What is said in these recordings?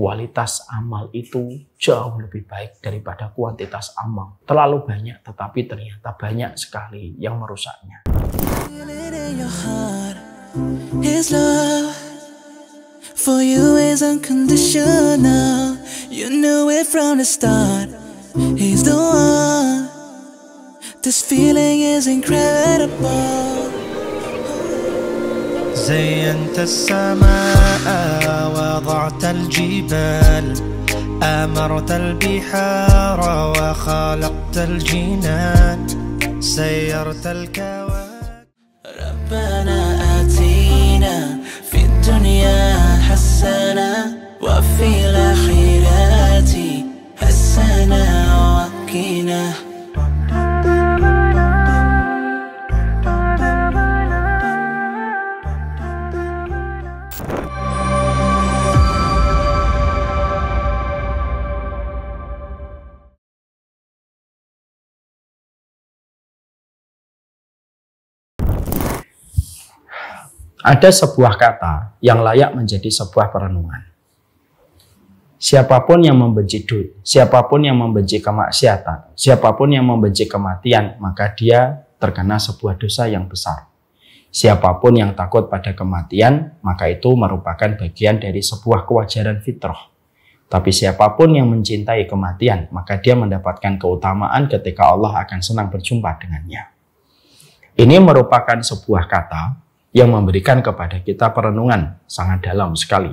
kualitas amal itu jauh lebih baik daripada kuantitas amal. Terlalu banyak tetapi ternyata banyak sekali yang merusaknya. This feeling is وضعت الجبال آمرت البحار وخلقت الجنان سيرت الكواكب ربنا آتينا في الدنيا حسنة وفي الآخرة حسنة وقنا Ada sebuah kata yang layak menjadi sebuah perenungan. Siapapun yang membenci duit, siapapun yang membenci kemaksiatan, siapapun yang membenci kematian, maka dia terkena sebuah dosa yang besar. Siapapun yang takut pada kematian, maka itu merupakan bagian dari sebuah kewajaran fitrah. Tapi siapapun yang mencintai kematian, maka dia mendapatkan keutamaan ketika Allah akan senang berjumpa dengannya. Ini merupakan sebuah kata yang memberikan kepada kita perenungan sangat dalam sekali.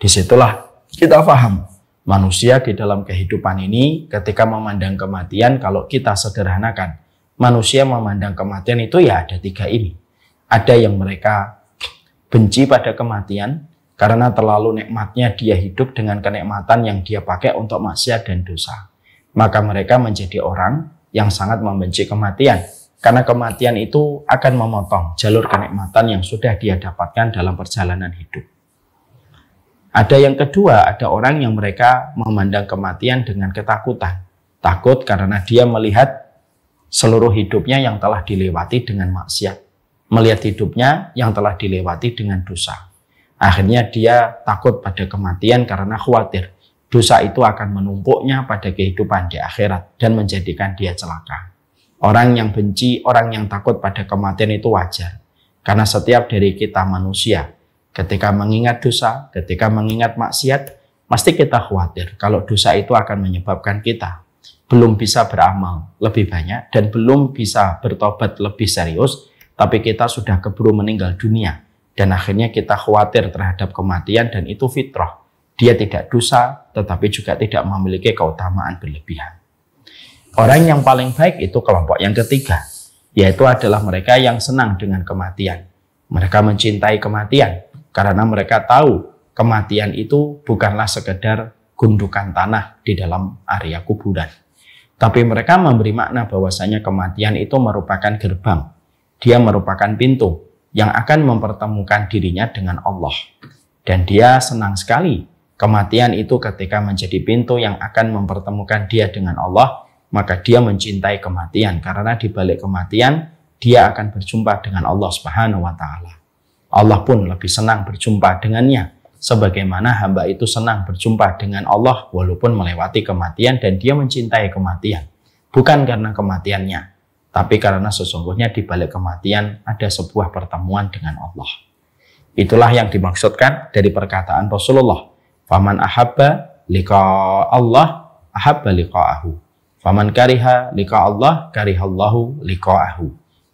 Disitulah kita paham manusia di dalam kehidupan ini ketika memandang kematian kalau kita sederhanakan. Manusia memandang kematian itu ya ada tiga ini. Ada yang mereka benci pada kematian karena terlalu nikmatnya dia hidup dengan kenikmatan yang dia pakai untuk maksiat dan dosa. Maka mereka menjadi orang yang sangat membenci kematian karena kematian itu akan memotong jalur kenikmatan yang sudah dia dapatkan dalam perjalanan hidup. Ada yang kedua, ada orang yang mereka memandang kematian dengan ketakutan. Takut karena dia melihat seluruh hidupnya yang telah dilewati dengan maksiat. Melihat hidupnya yang telah dilewati dengan dosa. Akhirnya dia takut pada kematian karena khawatir dosa itu akan menumpuknya pada kehidupan di akhirat dan menjadikan dia celaka. Orang yang benci, orang yang takut pada kematian itu wajar. Karena setiap dari kita manusia, ketika mengingat dosa, ketika mengingat maksiat, pasti kita khawatir kalau dosa itu akan menyebabkan kita belum bisa beramal lebih banyak dan belum bisa bertobat lebih serius, tapi kita sudah keburu meninggal dunia. Dan akhirnya kita khawatir terhadap kematian dan itu fitrah. Dia tidak dosa, tetapi juga tidak memiliki keutamaan berlebihan. Orang yang paling baik itu kelompok yang ketiga, yaitu adalah mereka yang senang dengan kematian. Mereka mencintai kematian karena mereka tahu kematian itu bukanlah sekedar gundukan tanah di dalam area kuburan. Tapi mereka memberi makna bahwasanya kematian itu merupakan gerbang. Dia merupakan pintu yang akan mempertemukan dirinya dengan Allah. Dan dia senang sekali kematian itu ketika menjadi pintu yang akan mempertemukan dia dengan Allah maka dia mencintai kematian karena di balik kematian dia akan berjumpa dengan Allah Subhanahu wa taala. Allah pun lebih senang berjumpa dengannya sebagaimana hamba itu senang berjumpa dengan Allah walaupun melewati kematian dan dia mencintai kematian. Bukan karena kematiannya, tapi karena sesungguhnya di balik kematian ada sebuah pertemuan dengan Allah. Itulah yang dimaksudkan dari perkataan Rasulullah. Faman ahabba liqa Allah ahabba liqa'ahu. Faman kariha lika Allah karihallahu liqa'ahu.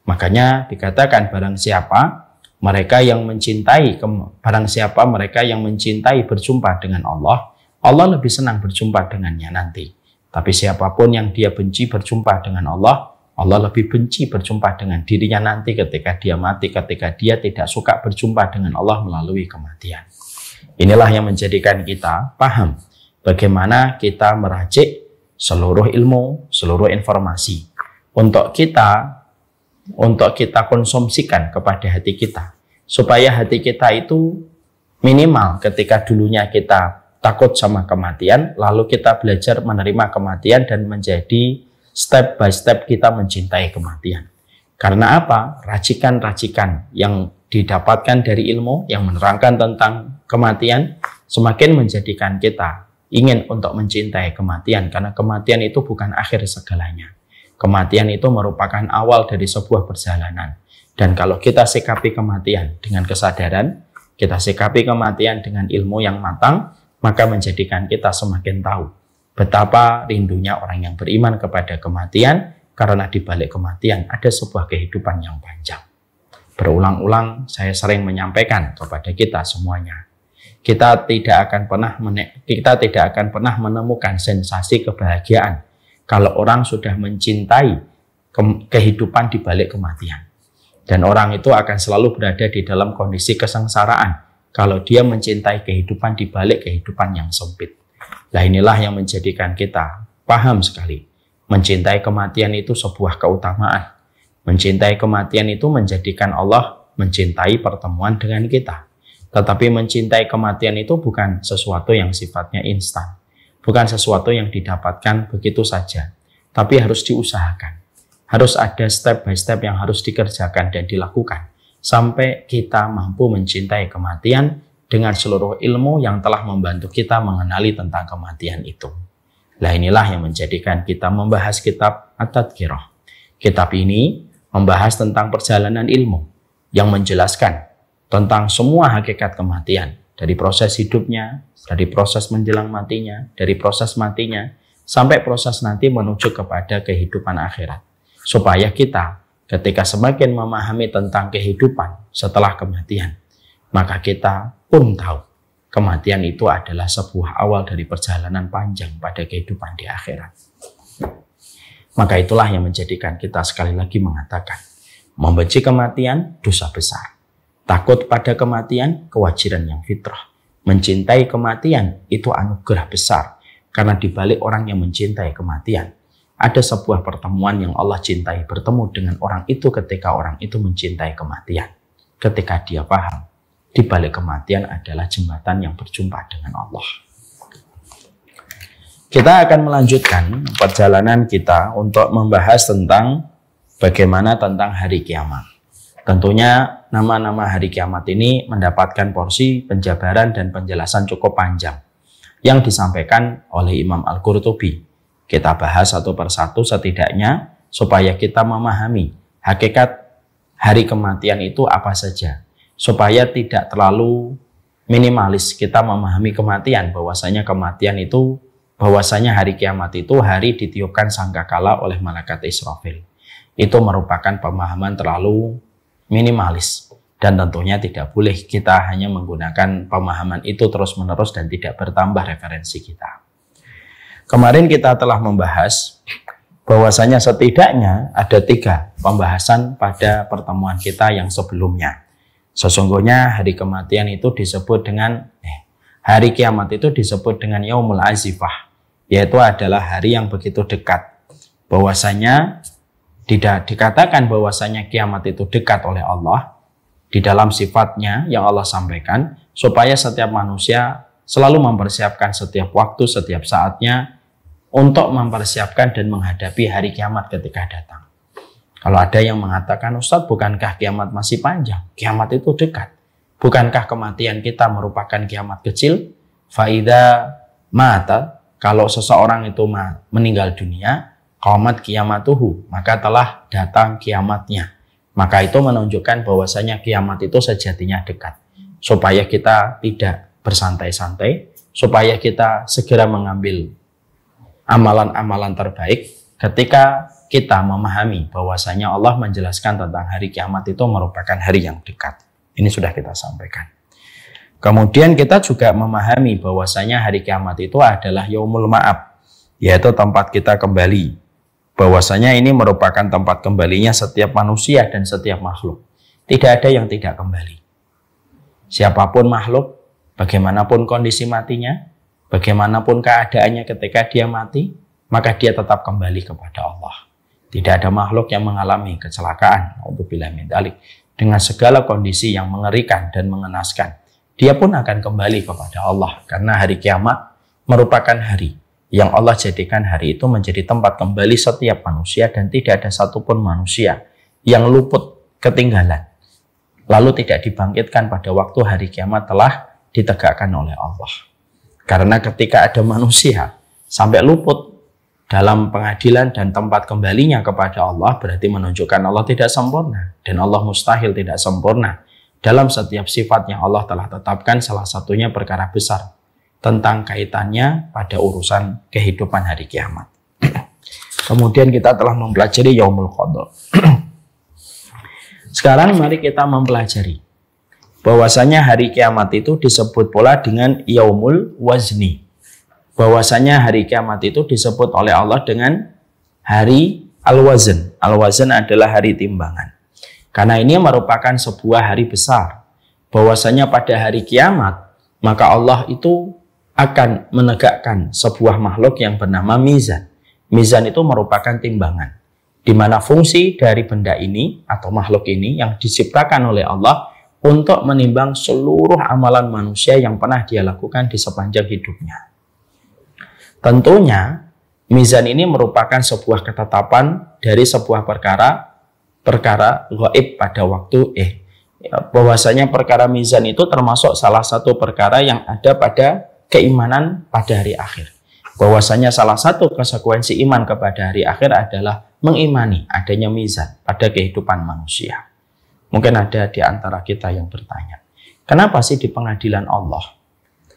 Makanya dikatakan barang siapa mereka yang mencintai barang siapa mereka yang mencintai berjumpa dengan Allah, Allah lebih senang berjumpa dengannya nanti. Tapi siapapun yang dia benci berjumpa dengan Allah, Allah lebih benci berjumpa dengan dirinya nanti ketika dia mati, ketika dia tidak suka berjumpa dengan Allah melalui kematian. Inilah yang menjadikan kita paham bagaimana kita meracik seluruh ilmu, seluruh informasi untuk kita untuk kita konsumsikan kepada hati kita supaya hati kita itu minimal ketika dulunya kita takut sama kematian lalu kita belajar menerima kematian dan menjadi step by step kita mencintai kematian. Karena apa? Racikan-racikan yang didapatkan dari ilmu yang menerangkan tentang kematian semakin menjadikan kita ingin untuk mencintai kematian karena kematian itu bukan akhir segalanya. Kematian itu merupakan awal dari sebuah perjalanan. Dan kalau kita sikapi kematian dengan kesadaran, kita sikapi kematian dengan ilmu yang matang, maka menjadikan kita semakin tahu betapa rindunya orang yang beriman kepada kematian karena di balik kematian ada sebuah kehidupan yang panjang. Berulang-ulang saya sering menyampaikan kepada kita semuanya, kita tidak akan pernah kita tidak akan pernah menemukan sensasi kebahagiaan kalau orang sudah mencintai kehidupan di balik kematian. Dan orang itu akan selalu berada di dalam kondisi kesengsaraan kalau dia mencintai kehidupan di balik kehidupan yang sempit. Nah inilah yang menjadikan kita paham sekali. Mencintai kematian itu sebuah keutamaan. Mencintai kematian itu menjadikan Allah mencintai pertemuan dengan kita. Tetapi mencintai kematian itu bukan sesuatu yang sifatnya instan. Bukan sesuatu yang didapatkan begitu saja. Tapi harus diusahakan. Harus ada step by step yang harus dikerjakan dan dilakukan. Sampai kita mampu mencintai kematian dengan seluruh ilmu yang telah membantu kita mengenali tentang kematian itu. Lah inilah yang menjadikan kita membahas kitab at Kiroh. Kitab ini membahas tentang perjalanan ilmu yang menjelaskan tentang semua hakikat kematian, dari proses hidupnya, dari proses menjelang matinya, dari proses matinya, sampai proses nanti menuju kepada kehidupan akhirat. Supaya kita ketika semakin memahami tentang kehidupan setelah kematian, maka kita pun tahu kematian itu adalah sebuah awal dari perjalanan panjang pada kehidupan di akhirat. Maka itulah yang menjadikan kita sekali lagi mengatakan, membenci kematian dosa besar. Takut pada kematian, kewajiban yang fitrah. Mencintai kematian itu anugerah besar. Karena dibalik orang yang mencintai kematian, ada sebuah pertemuan yang Allah cintai bertemu dengan orang itu ketika orang itu mencintai kematian. Ketika dia paham, dibalik kematian adalah jembatan yang berjumpa dengan Allah. Kita akan melanjutkan perjalanan kita untuk membahas tentang bagaimana tentang hari kiamat. Tentunya nama-nama hari kiamat ini mendapatkan porsi penjabaran dan penjelasan cukup panjang yang disampaikan oleh Imam Al-Qurtubi. Kita bahas satu persatu setidaknya supaya kita memahami hakikat hari kematian itu apa saja. Supaya tidak terlalu minimalis kita memahami kematian bahwasanya kematian itu bahwasanya hari kiamat itu hari ditiupkan sangkakala oleh malaikat Israfil. Itu merupakan pemahaman terlalu minimalis. Dan tentunya tidak boleh kita hanya menggunakan pemahaman itu terus-menerus dan tidak bertambah referensi kita. Kemarin kita telah membahas bahwasanya setidaknya ada tiga pembahasan pada pertemuan kita yang sebelumnya. Sesungguhnya hari kematian itu disebut dengan eh, hari kiamat itu disebut dengan yaumul azifah, yaitu adalah hari yang begitu dekat. Bahwasanya tidak dikatakan bahwasanya kiamat itu dekat oleh Allah di dalam sifatnya yang Allah sampaikan supaya setiap manusia selalu mempersiapkan setiap waktu, setiap saatnya untuk mempersiapkan dan menghadapi hari kiamat ketika datang. Kalau ada yang mengatakan, Ustadz bukankah kiamat masih panjang? Kiamat itu dekat. Bukankah kematian kita merupakan kiamat kecil? Faida mata, kalau seseorang itu meninggal dunia, kiamat kiamatuhu, maka telah datang kiamatnya. Maka itu menunjukkan bahwasanya kiamat itu sejatinya dekat. Supaya kita tidak bersantai-santai, supaya kita segera mengambil amalan-amalan terbaik ketika kita memahami bahwasanya Allah menjelaskan tentang hari kiamat itu merupakan hari yang dekat. Ini sudah kita sampaikan. Kemudian kita juga memahami bahwasanya hari kiamat itu adalah yaumul ma'ab, yaitu tempat kita kembali bahwasanya ini merupakan tempat kembalinya setiap manusia dan setiap makhluk. Tidak ada yang tidak kembali. Siapapun makhluk, bagaimanapun kondisi matinya, bagaimanapun keadaannya ketika dia mati, maka dia tetap kembali kepada Allah. Tidak ada makhluk yang mengalami kecelakaan, dengan segala kondisi yang mengerikan dan mengenaskan. Dia pun akan kembali kepada Allah karena hari kiamat merupakan hari yang Allah jadikan hari itu menjadi tempat kembali setiap manusia dan tidak ada satupun manusia yang luput ketinggalan. Lalu tidak dibangkitkan pada waktu hari kiamat telah ditegakkan oleh Allah. Karena ketika ada manusia sampai luput dalam pengadilan dan tempat kembalinya kepada Allah berarti menunjukkan Allah tidak sempurna dan Allah mustahil tidak sempurna dalam setiap sifat yang Allah telah tetapkan salah satunya perkara besar tentang kaitannya pada urusan kehidupan hari kiamat. Kemudian kita telah mempelajari yaumul Qadar. Sekarang mari kita mempelajari bahwasanya hari kiamat itu disebut pula dengan yaumul wazni. Bahwasanya hari kiamat itu disebut oleh Allah dengan hari al-wazn. Al-wazn adalah hari timbangan. Karena ini merupakan sebuah hari besar. Bahwasanya pada hari kiamat maka Allah itu akan menegakkan sebuah makhluk yang bernama mizan. Mizan itu merupakan timbangan di mana fungsi dari benda ini atau makhluk ini yang diciptakan oleh Allah untuk menimbang seluruh amalan manusia yang pernah dia lakukan di sepanjang hidupnya. Tentunya mizan ini merupakan sebuah ketetapan dari sebuah perkara perkara gaib pada waktu eh ya, bahwasanya perkara mizan itu termasuk salah satu perkara yang ada pada keimanan pada hari akhir. Bahwasanya salah satu konsekuensi iman kepada hari akhir adalah mengimani adanya mizan pada kehidupan manusia. Mungkin ada di antara kita yang bertanya, kenapa sih di pengadilan Allah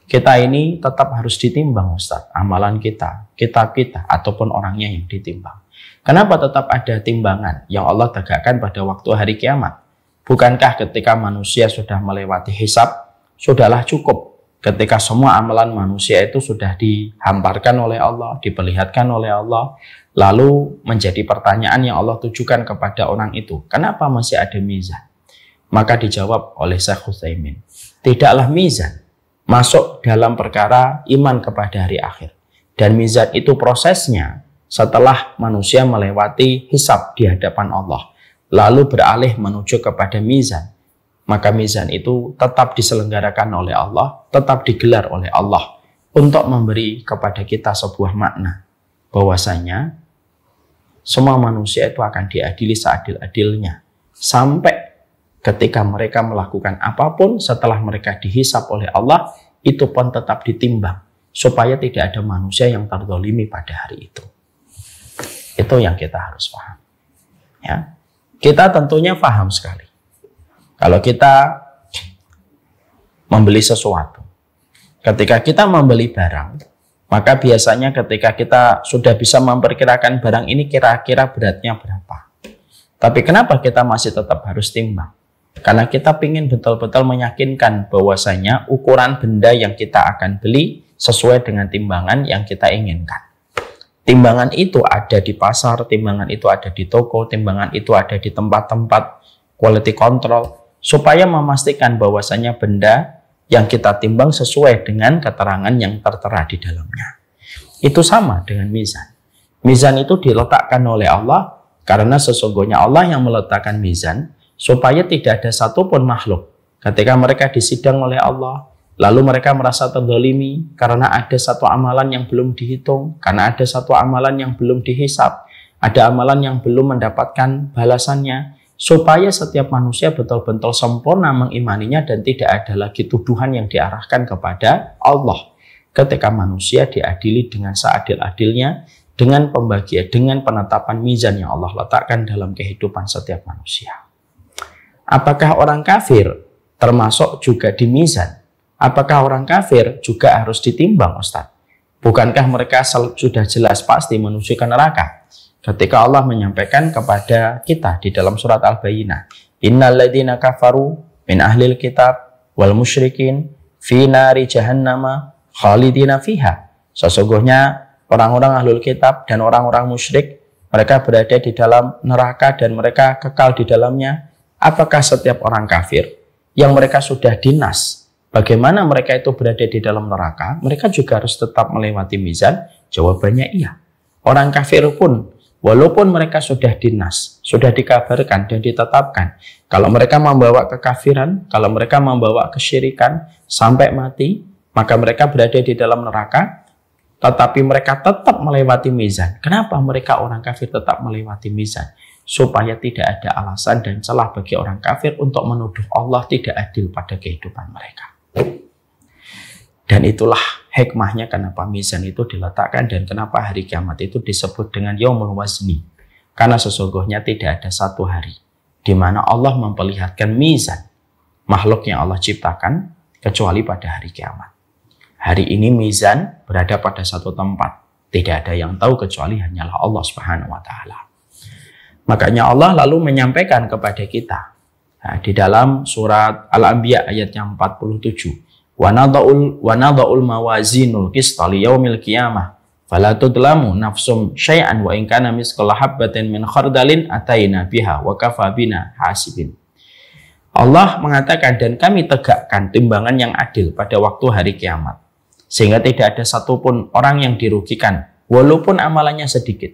kita ini tetap harus ditimbang Ustadz, amalan kita, kitab kita, ataupun orangnya yang ditimbang. Kenapa tetap ada timbangan yang Allah tegakkan pada waktu hari kiamat? Bukankah ketika manusia sudah melewati hisab, sudahlah cukup ketika semua amalan manusia itu sudah dihamparkan oleh Allah, diperlihatkan oleh Allah, lalu menjadi pertanyaan yang Allah tujukan kepada orang itu, kenapa masih ada mizan? Maka dijawab oleh Syekh Husaymin, tidaklah mizan masuk dalam perkara iman kepada hari akhir. Dan mizan itu prosesnya setelah manusia melewati hisab di hadapan Allah, lalu beralih menuju kepada mizan maka mizan itu tetap diselenggarakan oleh Allah, tetap digelar oleh Allah untuk memberi kepada kita sebuah makna bahwasanya semua manusia itu akan diadili seadil-adilnya sampai ketika mereka melakukan apapun setelah mereka dihisap oleh Allah itu pun tetap ditimbang supaya tidak ada manusia yang tertolimi pada hari itu. Itu yang kita harus paham. Ya. Kita tentunya paham sekali kalau kita membeli sesuatu, ketika kita membeli barang, maka biasanya ketika kita sudah bisa memperkirakan barang ini kira-kira beratnya berapa. Tapi kenapa kita masih tetap harus timbang? Karena kita ingin betul-betul meyakinkan bahwasanya ukuran benda yang kita akan beli sesuai dengan timbangan yang kita inginkan. Timbangan itu ada di pasar, timbangan itu ada di toko, timbangan itu ada di tempat-tempat quality control supaya memastikan bahwasanya benda yang kita timbang sesuai dengan keterangan yang tertera di dalamnya. Itu sama dengan mizan. Mizan itu diletakkan oleh Allah karena sesungguhnya Allah yang meletakkan mizan supaya tidak ada satupun makhluk ketika mereka disidang oleh Allah lalu mereka merasa terdolimi karena ada satu amalan yang belum dihitung karena ada satu amalan yang belum dihisap ada amalan yang belum mendapatkan balasannya supaya setiap manusia betul-betul sempurna mengimaninya dan tidak ada lagi tuduhan yang diarahkan kepada Allah. Ketika manusia diadili dengan seadil-adilnya, dengan pembagian, dengan penetapan mizan yang Allah letakkan dalam kehidupan setiap manusia. Apakah orang kafir termasuk juga di mizan? Apakah orang kafir juga harus ditimbang, Ustaz? Bukankah mereka sudah jelas pasti menuju ke neraka? ketika Allah menyampaikan kepada kita di dalam surat Al-Bayyinah, "Innalladzina kafaru min ahlil kitab wal musyrikin fi nari jahannama khalidina fiha." Sesungguhnya orang-orang ahlul kitab dan orang-orang musyrik mereka berada di dalam neraka dan mereka kekal di dalamnya. Apakah setiap orang kafir yang mereka sudah dinas, bagaimana mereka itu berada di dalam neraka? Mereka juga harus tetap melewati mizan. Jawabannya iya. Orang kafir pun Walaupun mereka sudah dinas, sudah dikabarkan dan ditetapkan, kalau mereka membawa kekafiran, kalau mereka membawa kesyirikan sampai mati, maka mereka berada di dalam neraka, tetapi mereka tetap melewati mizan. Kenapa mereka orang kafir tetap melewati mizan? Supaya tidak ada alasan dan celah bagi orang kafir untuk menuduh Allah tidak adil pada kehidupan mereka. Dan itulah hikmahnya kenapa mizan itu diletakkan dan kenapa hari kiamat itu disebut dengan yaumul wazni. Karena sesungguhnya tidak ada satu hari di mana Allah memperlihatkan mizan makhluk yang Allah ciptakan kecuali pada hari kiamat. Hari ini mizan berada pada satu tempat. Tidak ada yang tahu kecuali hanyalah Allah Subhanahu wa taala. Makanya Allah lalu menyampaikan kepada kita nah, di dalam surat Al-Anbiya ayat yang 47. Wanadaul, wanadaul mawazinul qista li yaumil qiyamah fala tudlamu nafsum syai'an wa in kana misqala habatin min khardalin ataina biha wa kafabina hasibin Allah mengatakan dan kami tegakkan timbangan yang adil pada waktu hari kiamat sehingga tidak ada satupun orang yang dirugikan walaupun amalannya sedikit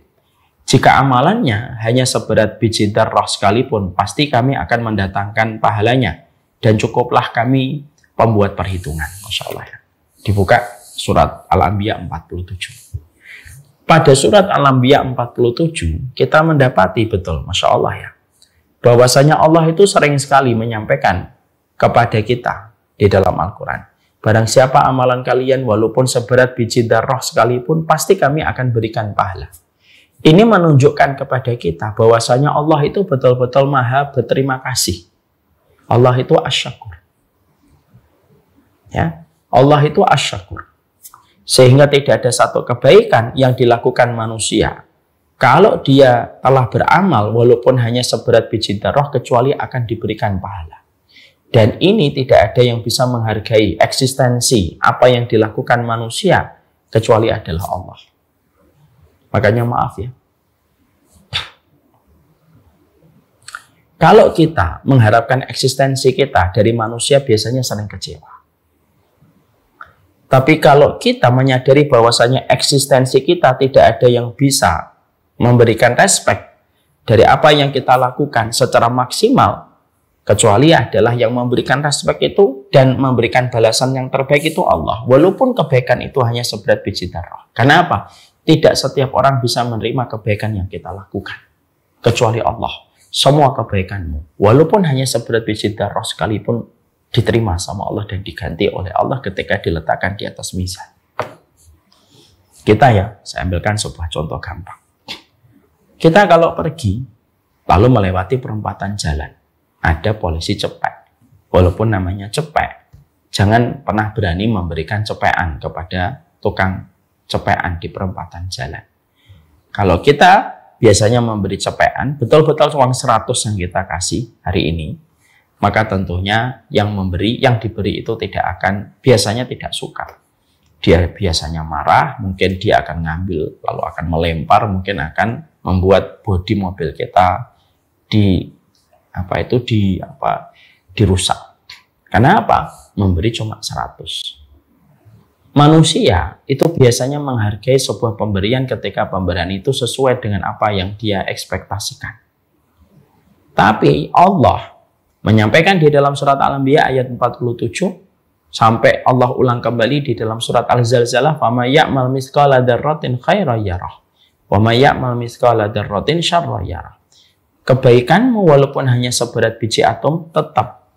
jika amalannya hanya seberat biji darah sekalipun pasti kami akan mendatangkan pahalanya dan cukuplah kami pembuat perhitungan. Masya Allah ya. Dibuka surat Al-Anbiya 47. Pada surat Al-Anbiya 47, kita mendapati betul, Masya Allah ya. Bahwasanya Allah itu sering sekali menyampaikan kepada kita di dalam Al-Quran. Barang siapa amalan kalian walaupun seberat biji darah sekalipun, pasti kami akan berikan pahala. Ini menunjukkan kepada kita bahwasanya Allah itu betul-betul maha berterima kasih. Allah itu asyakur. Ya. Allah itu asyakur. Sehingga tidak ada satu kebaikan yang dilakukan manusia. Kalau dia telah beramal walaupun hanya seberat biji darah kecuali akan diberikan pahala. Dan ini tidak ada yang bisa menghargai eksistensi apa yang dilakukan manusia kecuali adalah Allah. Makanya maaf ya, kalau kita mengharapkan eksistensi kita dari manusia biasanya sering kecewa. Tapi kalau kita menyadari bahwasanya eksistensi kita tidak ada yang bisa memberikan respek dari apa yang kita lakukan secara maksimal, kecuali adalah yang memberikan respek itu dan memberikan balasan yang terbaik itu Allah. Walaupun kebaikan itu hanya seberat biji darah. Karena apa? Tidak setiap orang bisa menerima kebaikan yang kita lakukan. Kecuali Allah. Semua kebaikanmu, walaupun hanya seberat biji darah sekalipun diterima sama Allah dan diganti oleh Allah ketika diletakkan di atas mizan. Kita ya, saya ambilkan sebuah contoh gampang. Kita kalau pergi, lalu melewati perempatan jalan, ada polisi cepat. Walaupun namanya cepat, jangan pernah berani memberikan cepean kepada tukang cepean di perempatan jalan. Kalau kita biasanya memberi cepean, betul-betul uang 100 yang kita kasih hari ini, maka tentunya yang memberi, yang diberi itu tidak akan biasanya tidak suka. Dia biasanya marah, mungkin dia akan ngambil, lalu akan melempar, mungkin akan membuat bodi mobil kita di apa itu di apa dirusak. Karena apa? Memberi cuma 100. Manusia itu biasanya menghargai sebuah pemberian ketika pemberian itu sesuai dengan apa yang dia ekspektasikan. Tapi Allah menyampaikan di dalam surat Al-Anbiya ayat 47 sampai Allah ulang kembali di dalam surat Al-Zalzalah fama ya'mal misqala dzarratin khairan yarah wa may ya'mal misqala dzarratin syarran yarah kebaikanmu walaupun hanya seberat biji atom tetap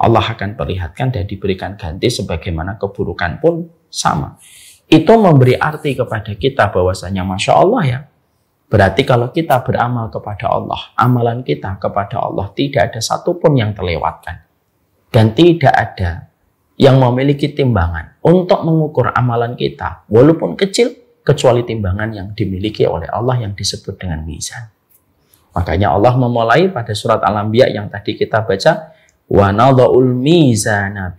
Allah akan perlihatkan dan diberikan ganti sebagaimana keburukan pun sama. Itu memberi arti kepada kita bahwasanya Masya Allah ya, Berarti kalau kita beramal kepada Allah, amalan kita kepada Allah tidak ada satupun yang terlewatkan. Dan tidak ada yang memiliki timbangan untuk mengukur amalan kita, walaupun kecil, kecuali timbangan yang dimiliki oleh Allah yang disebut dengan mizan. Makanya Allah memulai pada surat Al-Anbiya yang tadi kita baca, وَنَضَعُ الْمِيزَانَ mizana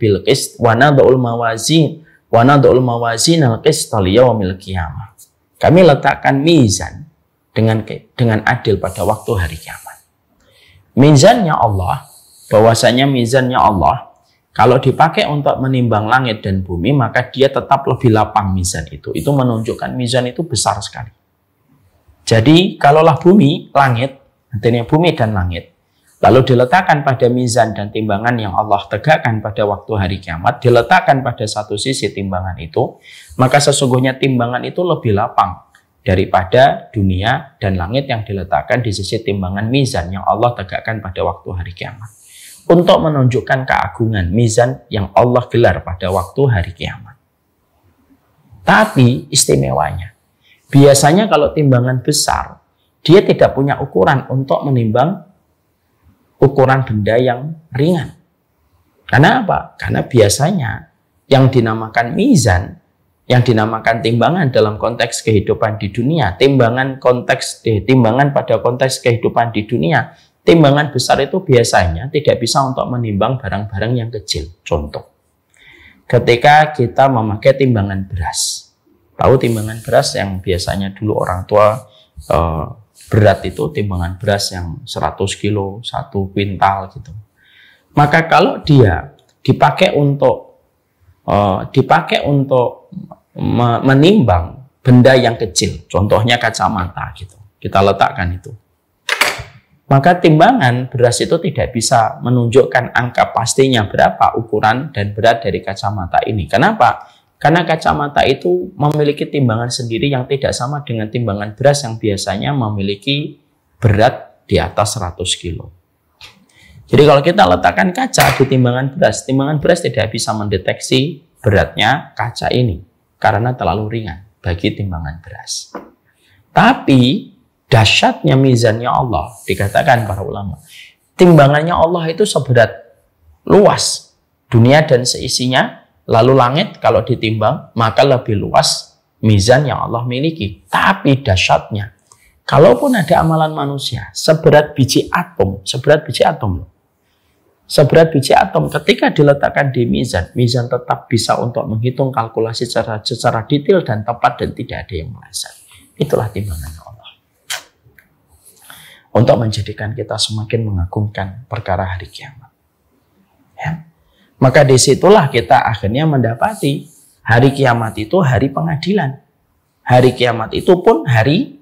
وَنَضَعُ الْمَوَازِينَ وَنَضَعُ الْمَوَازِينَ mawazin Kami letakkan mizan, dengan dengan adil pada waktu hari kiamat. Mizannya Allah, bahwasanya mizannya Allah, kalau dipakai untuk menimbang langit dan bumi, maka dia tetap lebih lapang mizan itu. Itu menunjukkan mizan itu besar sekali. Jadi, kalaulah bumi, langit, artinya bumi dan langit, lalu diletakkan pada mizan dan timbangan yang Allah tegakkan pada waktu hari kiamat, diletakkan pada satu sisi timbangan itu, maka sesungguhnya timbangan itu lebih lapang daripada dunia dan langit yang diletakkan di sisi timbangan mizan yang Allah tegakkan pada waktu hari kiamat. Untuk menunjukkan keagungan mizan yang Allah gelar pada waktu hari kiamat. Tapi istimewanya, biasanya kalau timbangan besar, dia tidak punya ukuran untuk menimbang ukuran benda yang ringan. Karena apa? Karena biasanya yang dinamakan mizan yang dinamakan timbangan dalam konteks kehidupan di dunia, timbangan konteks eh, timbangan pada konteks kehidupan di dunia, timbangan besar itu biasanya tidak bisa untuk menimbang barang-barang yang kecil. Contoh, ketika kita memakai timbangan beras, tahu timbangan beras yang biasanya dulu orang tua eh, berat itu timbangan beras yang 100 kilo, satu kuintal gitu. Maka kalau dia dipakai untuk eh, dipakai untuk menimbang benda yang kecil, contohnya kacamata gitu. Kita letakkan itu. Maka timbangan beras itu tidak bisa menunjukkan angka pastinya berapa ukuran dan berat dari kacamata ini. Kenapa? Karena kacamata itu memiliki timbangan sendiri yang tidak sama dengan timbangan beras yang biasanya memiliki berat di atas 100 kilo. Jadi kalau kita letakkan kaca di timbangan beras, timbangan beras tidak bisa mendeteksi beratnya kaca ini karena terlalu ringan bagi timbangan beras. Tapi dahsyatnya mizannya Allah dikatakan para ulama. Timbangannya Allah itu seberat luas dunia dan seisinya, lalu langit kalau ditimbang maka lebih luas mizan yang Allah miliki. Tapi dahsyatnya, kalaupun ada amalan manusia seberat biji atom, seberat biji atom loh, seberat biji atom ketika diletakkan di mizan, mizan tetap bisa untuk menghitung kalkulasi secara, secara detail dan tepat dan tidak ada yang meleset. Itulah timbangan Allah. Untuk menjadikan kita semakin mengagumkan perkara hari kiamat. Ya. Maka disitulah kita akhirnya mendapati hari kiamat itu hari pengadilan. Hari kiamat itu pun hari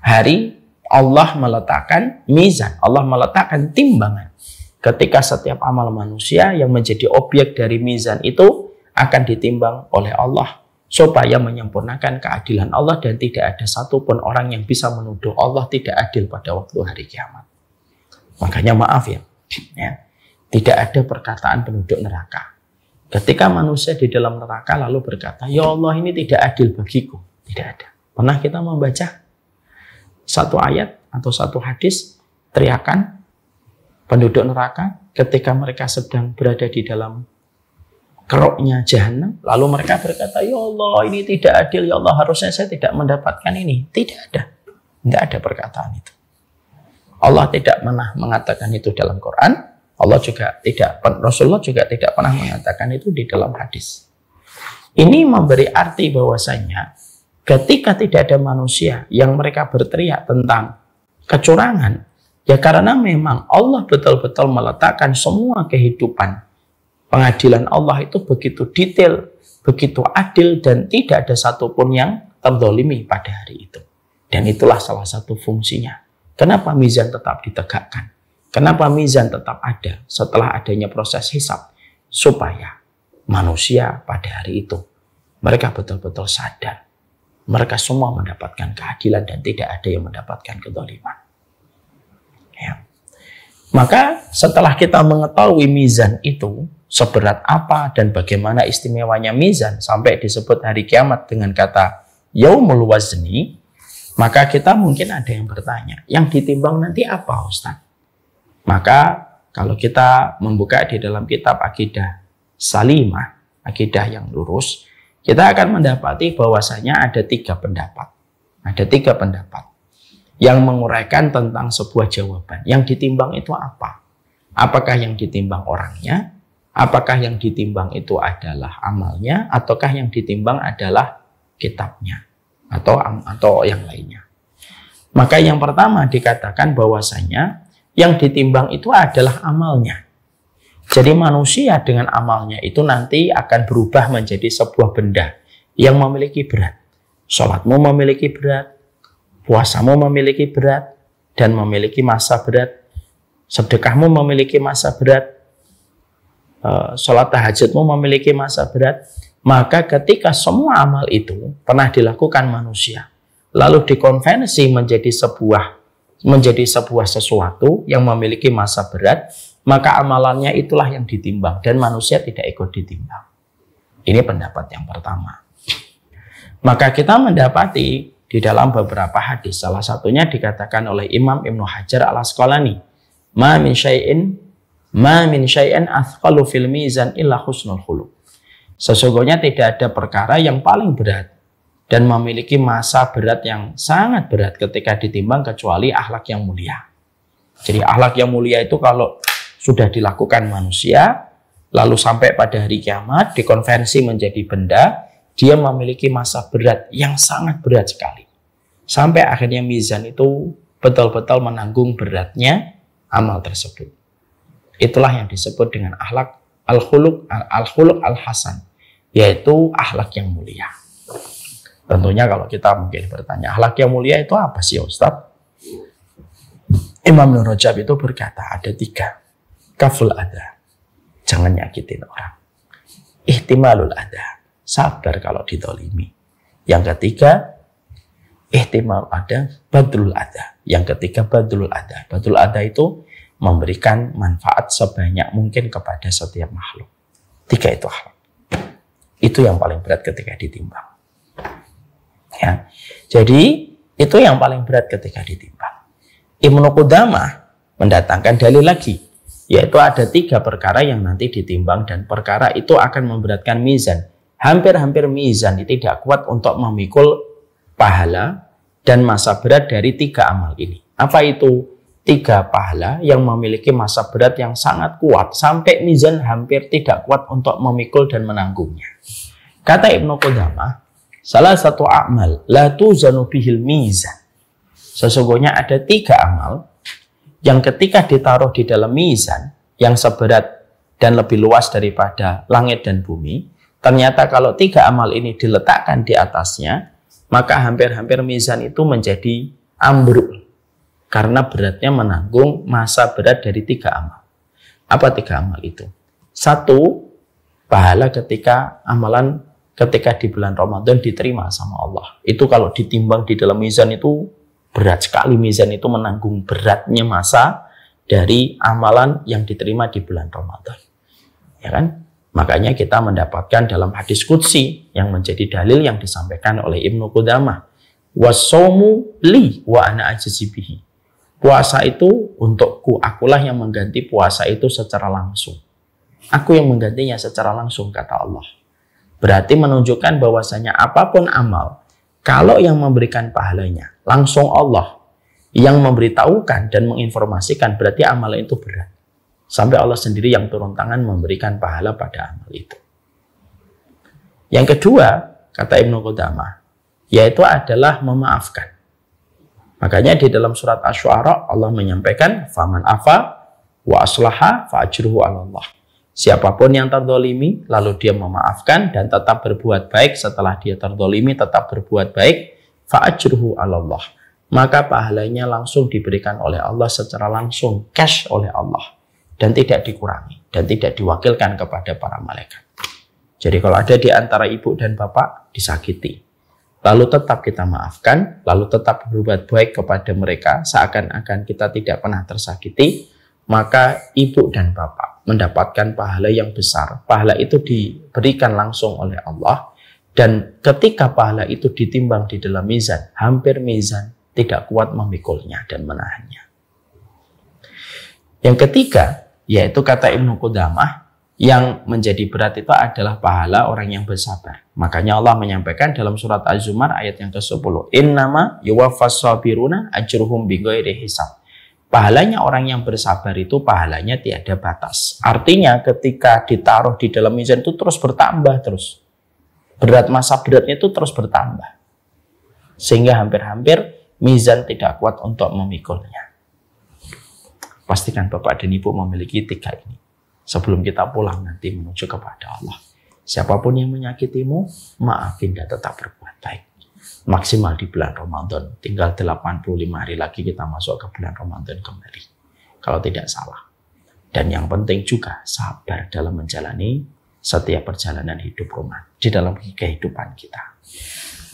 hari Allah meletakkan mizan, Allah meletakkan timbangan ketika setiap amal manusia yang menjadi objek dari mizan itu akan ditimbang oleh Allah supaya menyempurnakan keadilan Allah dan tidak ada satupun orang yang bisa menuduh Allah tidak adil pada waktu hari kiamat. Makanya maaf ya, ya tidak ada perkataan penduduk neraka. Ketika manusia di dalam neraka lalu berkata, Ya Allah ini tidak adil bagiku. Tidak ada. Pernah kita membaca satu ayat atau satu hadis teriakan penduduk neraka ketika mereka sedang berada di dalam keroknya jahanam lalu mereka berkata ya Allah ini tidak adil ya Allah harusnya saya tidak mendapatkan ini tidak ada tidak ada perkataan itu Allah tidak pernah mengatakan itu dalam Quran Allah juga tidak Rasulullah juga tidak pernah mengatakan itu di dalam hadis ini memberi arti bahwasanya ketika tidak ada manusia yang mereka berteriak tentang kecurangan Ya karena memang Allah betul-betul meletakkan semua kehidupan. Pengadilan Allah itu begitu detail, begitu adil, dan tidak ada satupun yang terdolimi pada hari itu. Dan itulah salah satu fungsinya. Kenapa mizan tetap ditegakkan? Kenapa mizan tetap ada setelah adanya proses hisap? Supaya manusia pada hari itu, mereka betul-betul sadar. Mereka semua mendapatkan keadilan dan tidak ada yang mendapatkan kedoliman. Ya. Maka setelah kita mengetahui mizan itu, seberat apa dan bagaimana istimewanya mizan sampai disebut hari kiamat dengan kata yaumul wazni, maka kita mungkin ada yang bertanya, yang ditimbang nanti apa Ustaz? Maka kalau kita membuka di dalam kitab akidah salimah, akidah yang lurus, kita akan mendapati bahwasanya ada tiga pendapat. Ada tiga pendapat yang menguraikan tentang sebuah jawaban. Yang ditimbang itu apa? Apakah yang ditimbang orangnya? Apakah yang ditimbang itu adalah amalnya ataukah yang ditimbang adalah kitabnya atau atau yang lainnya? Maka yang pertama dikatakan bahwasanya yang ditimbang itu adalah amalnya. Jadi manusia dengan amalnya itu nanti akan berubah menjadi sebuah benda yang memiliki berat. Sholatmu memiliki berat, Puasamu memiliki berat dan memiliki masa berat. Sedekahmu memiliki masa berat. E, sholat tahajudmu memiliki masa berat. Maka ketika semua amal itu pernah dilakukan manusia, lalu dikonvensi menjadi sebuah menjadi sebuah sesuatu yang memiliki masa berat, maka amalannya itulah yang ditimbang dan manusia tidak ikut ditimbang. Ini pendapat yang pertama. Maka kita mendapati di dalam beberapa hadis. Salah satunya dikatakan oleh Imam Ibnu Hajar al Asqalani, "Ma min syai'in ma min syai'in athqalu fil mizan illa husnul khuluq." Sesungguhnya tidak ada perkara yang paling berat dan memiliki masa berat yang sangat berat ketika ditimbang kecuali akhlak yang mulia. Jadi akhlak yang mulia itu kalau sudah dilakukan manusia lalu sampai pada hari kiamat dikonversi menjadi benda dia memiliki masa berat yang sangat berat sekali. Sampai akhirnya mizan itu betul-betul menanggung beratnya amal tersebut. Itulah yang disebut dengan ahlak al-khuluq al-khuluq al-hasan, yaitu ahlak yang mulia. Tentunya kalau kita mungkin bertanya, ahlak yang mulia itu apa sih Ustaz? Imam Nur Rajab itu berkata ada tiga. Kaful ada, jangan nyakitin orang. Ihtimalul ada, sabar kalau ditolimi. Yang ketiga, ihtimal ada badrul ada. Yang ketiga badrul ada. Badrul ada itu memberikan manfaat sebanyak mungkin kepada setiap makhluk. Tiga itu hal. Itu yang paling berat ketika ditimbang. Ya. Jadi itu yang paling berat ketika ditimbang. Ibnu Qudamah mendatangkan dalil lagi yaitu ada tiga perkara yang nanti ditimbang dan perkara itu akan memberatkan mizan hampir-hampir mizan tidak kuat untuk memikul pahala dan masa berat dari tiga amal ini. Apa itu? Tiga pahala yang memiliki masa berat yang sangat kuat sampai mizan hampir tidak kuat untuk memikul dan menanggungnya. Kata Ibnu Qudamah, salah satu amal, la tuzanu bihil mizan. Sesungguhnya ada tiga amal yang ketika ditaruh di dalam mizan yang seberat dan lebih luas daripada langit dan bumi, Ternyata kalau tiga amal ini diletakkan di atasnya, maka hampir-hampir mizan itu menjadi ambruk karena beratnya menanggung masa berat dari tiga amal. Apa tiga amal itu? Satu, pahala ketika amalan ketika di bulan Ramadan diterima sama Allah. Itu kalau ditimbang di dalam mizan itu berat sekali mizan itu menanggung beratnya masa dari amalan yang diterima di bulan Ramadan. Ya kan? Makanya kita mendapatkan dalam hadis Qudsi yang menjadi dalil yang disampaikan oleh Ibnu Qudamah. Wasomu li wa ana ajizibihi. Puasa itu untukku, akulah yang mengganti puasa itu secara langsung. Aku yang menggantinya secara langsung, kata Allah. Berarti menunjukkan bahwasanya apapun amal, kalau yang memberikan pahalanya langsung Allah, yang memberitahukan dan menginformasikan berarti amal itu berat. Sampai Allah sendiri yang turun tangan memberikan pahala pada amal itu. Yang kedua, kata Ibnu Qudama, yaitu adalah memaafkan. Makanya di dalam surat Ash-Shu'ara Allah menyampaikan faman afa wa aslaha fa ajruhu Allah. Siapapun yang terdolimi, lalu dia memaafkan dan tetap berbuat baik setelah dia terdolimi, tetap berbuat baik, fa'ajruhu Allah. Maka pahalanya langsung diberikan oleh Allah secara langsung, cash oleh Allah dan tidak dikurangi dan tidak diwakilkan kepada para malaikat. Jadi kalau ada di antara ibu dan bapak disakiti, lalu tetap kita maafkan, lalu tetap berbuat baik kepada mereka seakan-akan kita tidak pernah tersakiti, maka ibu dan bapak mendapatkan pahala yang besar. Pahala itu diberikan langsung oleh Allah dan ketika pahala itu ditimbang di dalam mizan, hampir mizan tidak kuat memikulnya dan menahannya. Yang ketiga, yaitu kata Ibnu Qudamah yang menjadi berat itu adalah pahala orang yang bersabar. Makanya Allah menyampaikan dalam surat Az-Zumar ayat yang ke-10, "Innama yuwaffas sabiruna ajruhum bighairi hisab." Pahalanya orang yang bersabar itu pahalanya tiada batas. Artinya ketika ditaruh di dalam mizan itu terus bertambah terus. Berat masa beratnya itu terus bertambah. Sehingga hampir-hampir mizan tidak kuat untuk memikulnya. Pastikan Bapak dan Ibu memiliki tiga ini. Sebelum kita pulang nanti menuju kepada Allah. Siapapun yang menyakitimu, maafin dan tetap berbuat baik. Maksimal di bulan Ramadan. Tinggal 85 hari lagi kita masuk ke bulan Ramadan kembali. Kalau tidak salah. Dan yang penting juga sabar dalam menjalani setiap perjalanan hidup rumah di dalam kehidupan kita.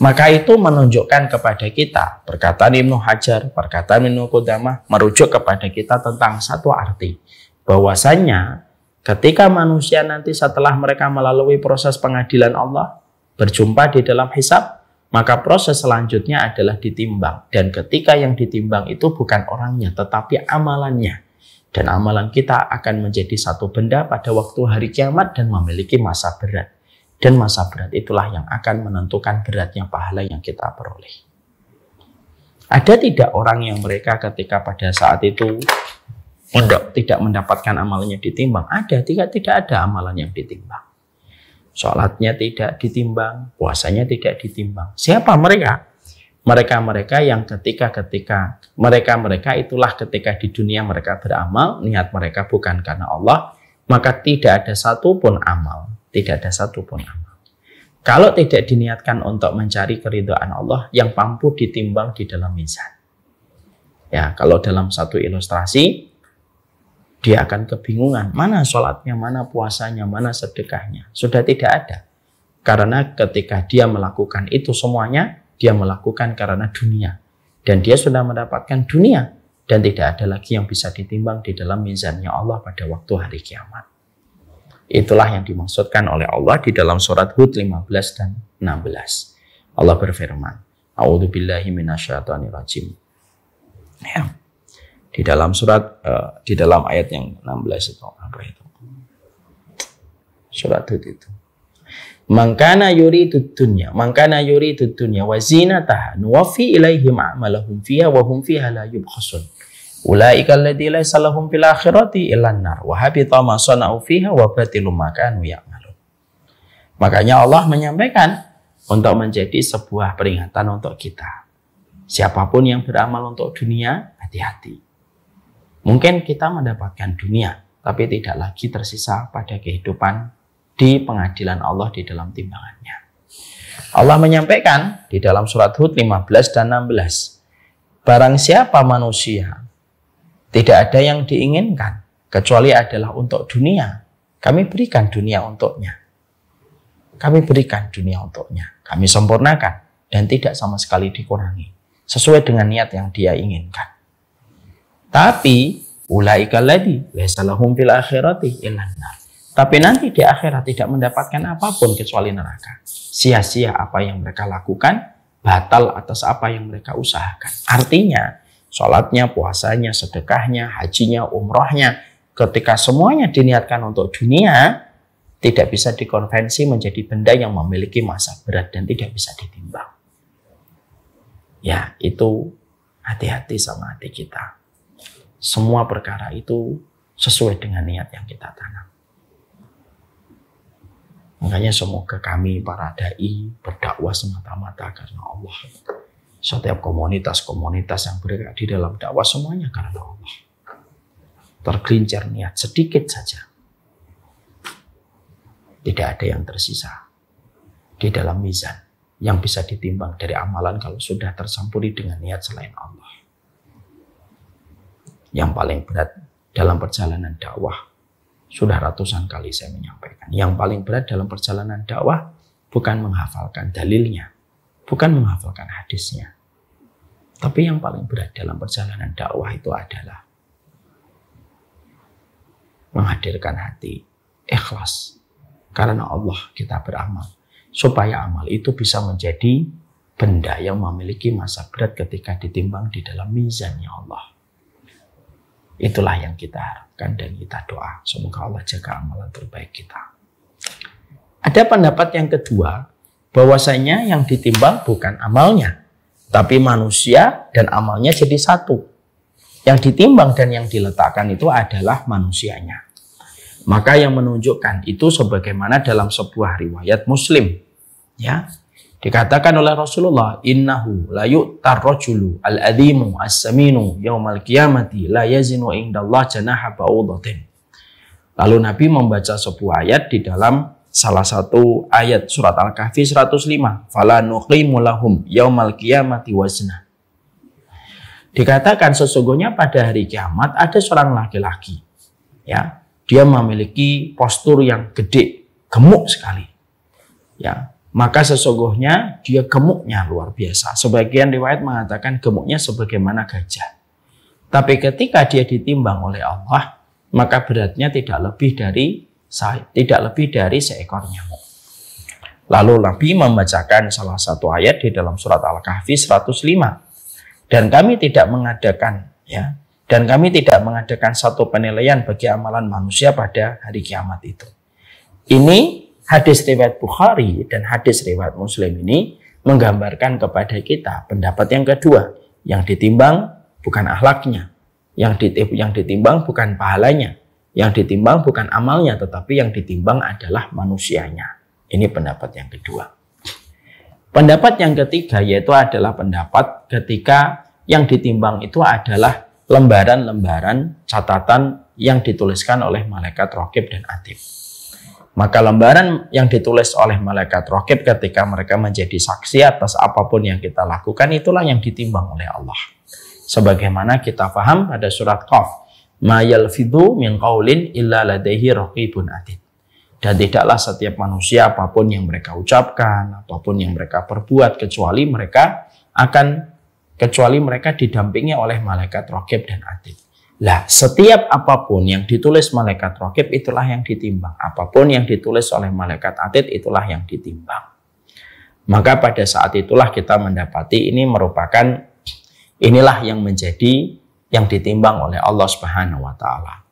Maka itu menunjukkan kepada kita perkataan Ibnu Hajar, perkataan Ibnu Qudamah merujuk kepada kita tentang satu arti bahwasanya ketika manusia nanti setelah mereka melalui proses pengadilan Allah berjumpa di dalam hisab maka proses selanjutnya adalah ditimbang dan ketika yang ditimbang itu bukan orangnya tetapi amalannya dan amalan kita akan menjadi satu benda pada waktu hari kiamat dan memiliki masa berat dan masa berat itulah yang akan menentukan beratnya pahala yang kita peroleh. Ada tidak orang yang mereka ketika pada saat itu tidak, tidak mendapatkan amalannya ditimbang? Ada, tidak, tidak ada amalan yang ditimbang. Sholatnya tidak ditimbang, puasanya tidak ditimbang. Siapa mereka? mereka-mereka yang ketika-ketika mereka-mereka itulah ketika di dunia mereka beramal niat mereka bukan karena Allah maka tidak ada satupun amal tidak ada satupun amal. Kalau tidak diniatkan untuk mencari keridhaan Allah yang mampu ditimbang di dalam mizan. Ya, kalau dalam satu ilustrasi dia akan kebingungan mana sholatnya, mana puasanya, mana sedekahnya. Sudah tidak ada. Karena ketika dia melakukan itu semuanya, dia melakukan karena dunia. Dan dia sudah mendapatkan dunia. Dan tidak ada lagi yang bisa ditimbang di dalam mizannya Allah pada waktu hari kiamat. Itulah yang dimaksudkan oleh Allah di dalam surat Hud 15 dan 16. Allah berfirman, A'udzu billahi minasyaitonir rajim. Ya. Di dalam surat uh, di dalam ayat yang 16 itu apa itu? Surat Hud itu. Mangkana yuri tutunya, mangkana yuri tutunya, wazina tahan, nuwafi ilaihim a'malahum fiha wahum hum fiha la yubkhasun. Ulaika alladzi laisa lahum fil akhirati nar wa habita ma sana'u fiha wa Makanya Allah menyampaikan untuk menjadi sebuah peringatan untuk kita. Siapapun yang beramal untuk dunia, hati-hati. Mungkin kita mendapatkan dunia, tapi tidak lagi tersisa pada kehidupan di pengadilan Allah di dalam timbangannya. Allah menyampaikan di dalam surat Hud 15 dan 16, Barang siapa manusia tidak ada yang diinginkan, kecuali adalah untuk dunia. Kami berikan dunia untuknya. Kami berikan dunia untuknya. Kami sempurnakan dan tidak sama sekali dikurangi. Sesuai dengan niat yang dia inginkan. Tapi, ulaiqaladi, lesalahum fil akhirati Tapi nanti di akhirat tidak mendapatkan apapun kecuali neraka. Sia-sia apa yang mereka lakukan, batal atas apa yang mereka usahakan. Artinya, Sholatnya, puasanya, sedekahnya, hajinya, umrohnya. Ketika semuanya diniatkan untuk dunia, tidak bisa dikonvensi menjadi benda yang memiliki masa berat dan tidak bisa ditimbang. Ya, itu hati-hati sama hati kita. Semua perkara itu sesuai dengan niat yang kita tanam. Makanya semoga kami para dai berdakwah semata-mata karena Allah setiap komunitas-komunitas yang bergerak di dalam dakwah semuanya karena Allah. Tergelincir niat sedikit saja. Tidak ada yang tersisa di dalam mizan yang bisa ditimbang dari amalan kalau sudah tersampuri dengan niat selain Allah. Yang paling berat dalam perjalanan dakwah sudah ratusan kali saya menyampaikan. Yang paling berat dalam perjalanan dakwah bukan menghafalkan dalilnya, bukan menghafalkan hadisnya. Tapi yang paling berat dalam perjalanan dakwah itu adalah menghadirkan hati ikhlas karena Allah kita beramal supaya amal itu bisa menjadi benda yang memiliki masa berat ketika ditimbang di dalam mizannya Allah. Itulah yang kita harapkan dan kita doa. Semoga Allah jaga amalan terbaik kita. Ada pendapat yang kedua bahwasanya yang ditimbang bukan amalnya, tapi manusia dan amalnya jadi satu. Yang ditimbang dan yang diletakkan itu adalah manusianya. Maka yang menunjukkan itu sebagaimana dalam sebuah riwayat Muslim, ya. Dikatakan oleh Rasulullah, "Innahu la yu'tar rajulu al adimu as-saminu yaumal qiyamati la yazinu indallah janaha ba'udatin." Lalu Nabi membaca sebuah ayat di dalam salah satu ayat surat Al-Kahfi 105, "Fala nuqimu lahum yaumal qiyamati wazna." Dikatakan sesungguhnya pada hari kiamat ada seorang laki-laki. Ya, dia memiliki postur yang gede, gemuk sekali. Ya, maka sesungguhnya dia gemuknya luar biasa. Sebagian riwayat mengatakan gemuknya sebagaimana gajah. Tapi ketika dia ditimbang oleh Allah, maka beratnya tidak lebih dari tidak lebih dari seekor nyamuk. Lalu Nabi membacakan salah satu ayat di dalam surat Al-Kahfi 105. Dan kami tidak mengadakan ya, dan kami tidak mengadakan satu penilaian bagi amalan manusia pada hari kiamat itu. Ini hadis riwayat Bukhari dan hadis riwayat Muslim ini menggambarkan kepada kita pendapat yang kedua, yang ditimbang bukan ahlaknya, yang ditimbang bukan pahalanya, yang ditimbang bukan amalnya, tetapi yang ditimbang adalah manusianya. Ini pendapat yang kedua. Pendapat yang ketiga yaitu adalah pendapat ketika yang ditimbang itu adalah lembaran-lembaran catatan yang dituliskan oleh malaikat rokib dan atib. Maka lembaran yang ditulis oleh malaikat rokib ketika mereka menjadi saksi atas apapun yang kita lakukan itulah yang ditimbang oleh Allah. Sebagaimana kita paham pada surat Qaf Mayal yalfidhu min kaulin illa ladaihi raqibun atid. Dan tidaklah setiap manusia apapun yang mereka ucapkan, apapun yang mereka perbuat kecuali mereka akan kecuali mereka didampingi oleh malaikat rokib dan atid. Lah, setiap apapun yang ditulis malaikat rokib itulah yang ditimbang. Apapun yang ditulis oleh malaikat atid itulah yang ditimbang. Maka pada saat itulah kita mendapati ini merupakan inilah yang menjadi yang ditimbang oleh Allah Subhanahu wa taala.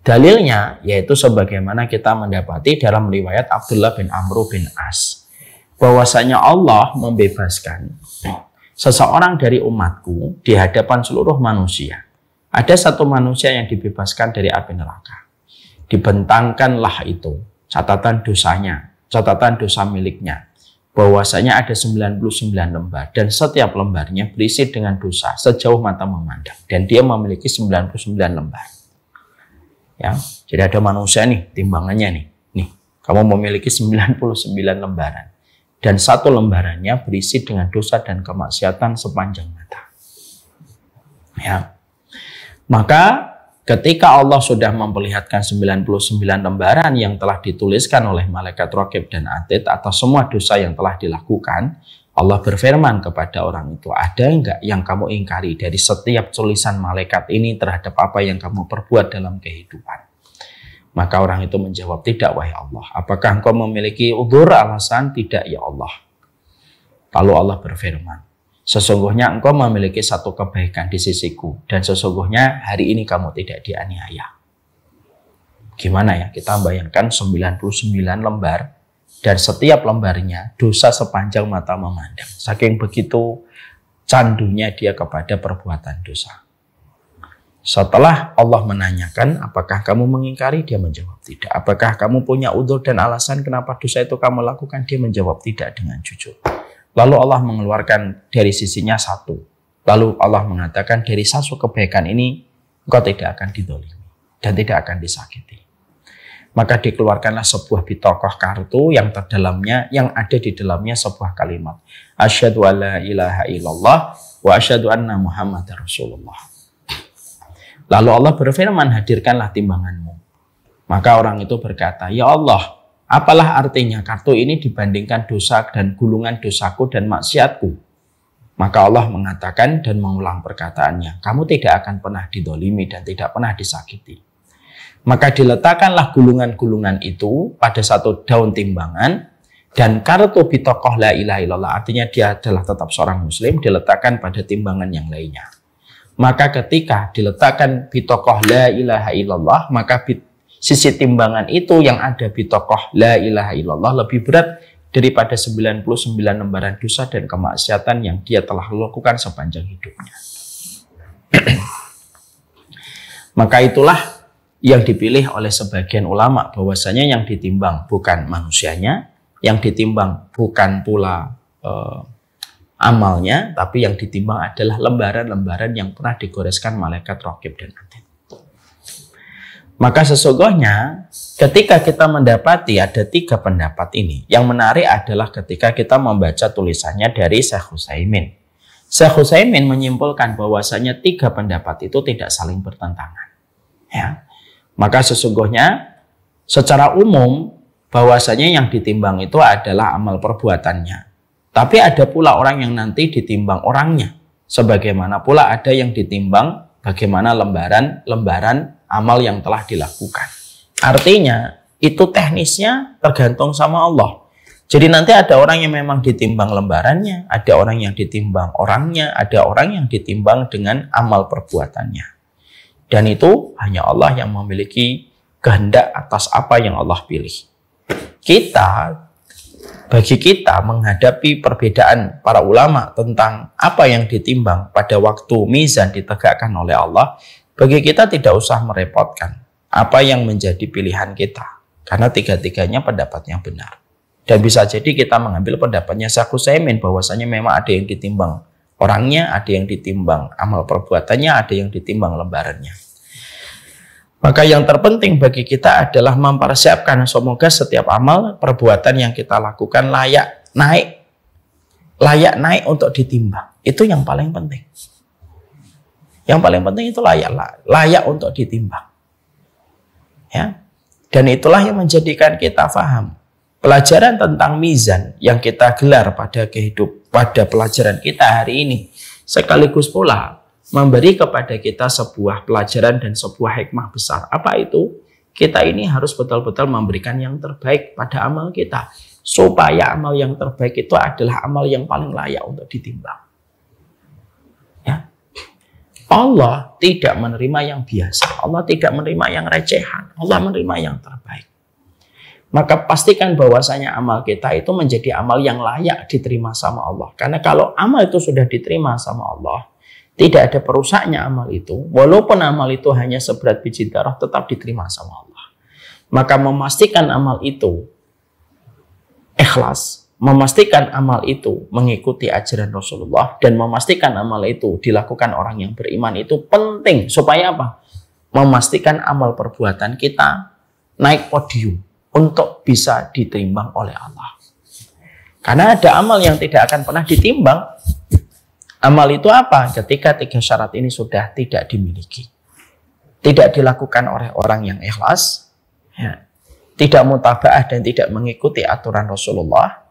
Dalilnya yaitu sebagaimana kita mendapati dalam riwayat Abdullah bin Amr bin As bahwasanya Allah membebaskan seseorang dari umatku di hadapan seluruh manusia. Ada satu manusia yang dibebaskan dari api neraka. Dibentangkanlah itu catatan dosanya, catatan dosa miliknya bahwasanya ada 99 lembar dan setiap lembarnya berisi dengan dosa sejauh mata memandang dan dia memiliki 99 lembar. Ya, jadi ada manusia nih timbangannya nih. Nih, kamu memiliki 99 lembaran dan satu lembarannya berisi dengan dosa dan kemaksiatan sepanjang mata. Ya. Maka Ketika Allah sudah memperlihatkan 99 lembaran yang telah dituliskan oleh malaikat rokib dan atid atau semua dosa yang telah dilakukan, Allah berfirman kepada orang itu, ada enggak yang kamu ingkari dari setiap tulisan malaikat ini terhadap apa yang kamu perbuat dalam kehidupan? Maka orang itu menjawab, tidak wahai Allah. Apakah engkau memiliki udur alasan? Tidak ya Allah. Lalu Allah berfirman, Sesungguhnya engkau memiliki satu kebaikan di sisiku dan sesungguhnya hari ini kamu tidak dianiaya. Gimana ya kita bayangkan 99 lembar dan setiap lembarnya dosa sepanjang mata memandang. Saking begitu candunya dia kepada perbuatan dosa. Setelah Allah menanyakan, apakah kamu mengingkari? Dia menjawab tidak. Apakah kamu punya udur dan alasan kenapa dosa itu kamu lakukan? Dia menjawab tidak dengan jujur. Lalu Allah mengeluarkan dari sisinya satu. Lalu Allah mengatakan dari satu kebaikan ini engkau tidak akan didolimi dan tidak akan disakiti. Maka dikeluarkanlah sebuah bitokoh kartu yang terdalamnya, yang ada di dalamnya sebuah kalimat. Asyadu alla ilaha illallah wa asyadu anna Muhammad Rasulullah. Lalu Allah berfirman, hadirkanlah timbanganmu. Maka orang itu berkata, Ya Allah, Apalah artinya kartu ini dibandingkan dosa dan gulungan dosaku dan maksiatku. Maka Allah mengatakan dan mengulang perkataannya, kamu tidak akan pernah didolimi dan tidak pernah disakiti. Maka diletakkanlah gulungan-gulungan itu pada satu daun timbangan dan kartu bitokoh la ilaha illallah artinya dia adalah tetap seorang muslim diletakkan pada timbangan yang lainnya. Maka ketika diletakkan bitokoh la ilaha illallah maka bit sisi timbangan itu yang ada di tokoh la ilaha illallah lebih berat daripada 99 lembaran dosa dan kemaksiatan yang dia telah lakukan sepanjang hidupnya. Maka itulah yang dipilih oleh sebagian ulama bahwasanya yang ditimbang bukan manusianya, yang ditimbang bukan pula eh, amalnya, tapi yang ditimbang adalah lembaran-lembaran yang pernah digoreskan malaikat rokib dan atin. Maka sesungguhnya ketika kita mendapati ada tiga pendapat ini, yang menarik adalah ketika kita membaca tulisannya dari Syekh Husaimin. Syekh Husaimin menyimpulkan bahwasanya tiga pendapat itu tidak saling bertentangan. Ya. Maka sesungguhnya secara umum bahwasanya yang ditimbang itu adalah amal perbuatannya. Tapi ada pula orang yang nanti ditimbang orangnya. Sebagaimana pula ada yang ditimbang bagaimana lembaran-lembaran amal yang telah dilakukan. Artinya itu teknisnya tergantung sama Allah. Jadi nanti ada orang yang memang ditimbang lembarannya, ada orang yang ditimbang orangnya, ada orang yang ditimbang dengan amal perbuatannya. Dan itu hanya Allah yang memiliki kehendak atas apa yang Allah pilih. Kita bagi kita menghadapi perbedaan para ulama tentang apa yang ditimbang pada waktu mizan ditegakkan oleh Allah, bagi kita tidak usah merepotkan apa yang menjadi pilihan kita. Karena tiga-tiganya pendapatnya benar. Dan bisa jadi kita mengambil pendapatnya Saku Semen bahwasanya memang ada yang ditimbang orangnya, ada yang ditimbang amal perbuatannya, ada yang ditimbang lembarannya. Maka yang terpenting bagi kita adalah mempersiapkan semoga setiap amal perbuatan yang kita lakukan layak naik layak naik untuk ditimbang. Itu yang paling penting. Yang paling penting itu layak layak untuk ditimbang. Ya. Dan itulah yang menjadikan kita paham pelajaran tentang mizan yang kita gelar pada kehidup pada pelajaran kita hari ini sekaligus pula memberi kepada kita sebuah pelajaran dan sebuah hikmah besar. Apa itu? Kita ini harus betul-betul memberikan yang terbaik pada amal kita. Supaya amal yang terbaik itu adalah amal yang paling layak untuk ditimbang. Ya. Allah tidak menerima yang biasa. Allah tidak menerima yang recehan. Allah menerima yang terbaik. Maka pastikan bahwasanya amal kita itu menjadi amal yang layak diterima sama Allah. Karena kalau amal itu sudah diterima sama Allah, tidak ada perusaknya amal itu, walaupun amal itu hanya seberat biji darah tetap diterima sama Allah. Maka memastikan amal itu ikhlas, memastikan amal itu mengikuti ajaran Rasulullah dan memastikan amal itu dilakukan orang yang beriman itu penting supaya apa? Memastikan amal perbuatan kita naik podium untuk bisa ditimbang oleh Allah. Karena ada amal yang tidak akan pernah ditimbang Amal itu apa? Ketika tiga syarat ini sudah tidak dimiliki. Tidak dilakukan oleh orang yang ikhlas. Ya. Tidak mutabaah dan tidak mengikuti aturan Rasulullah.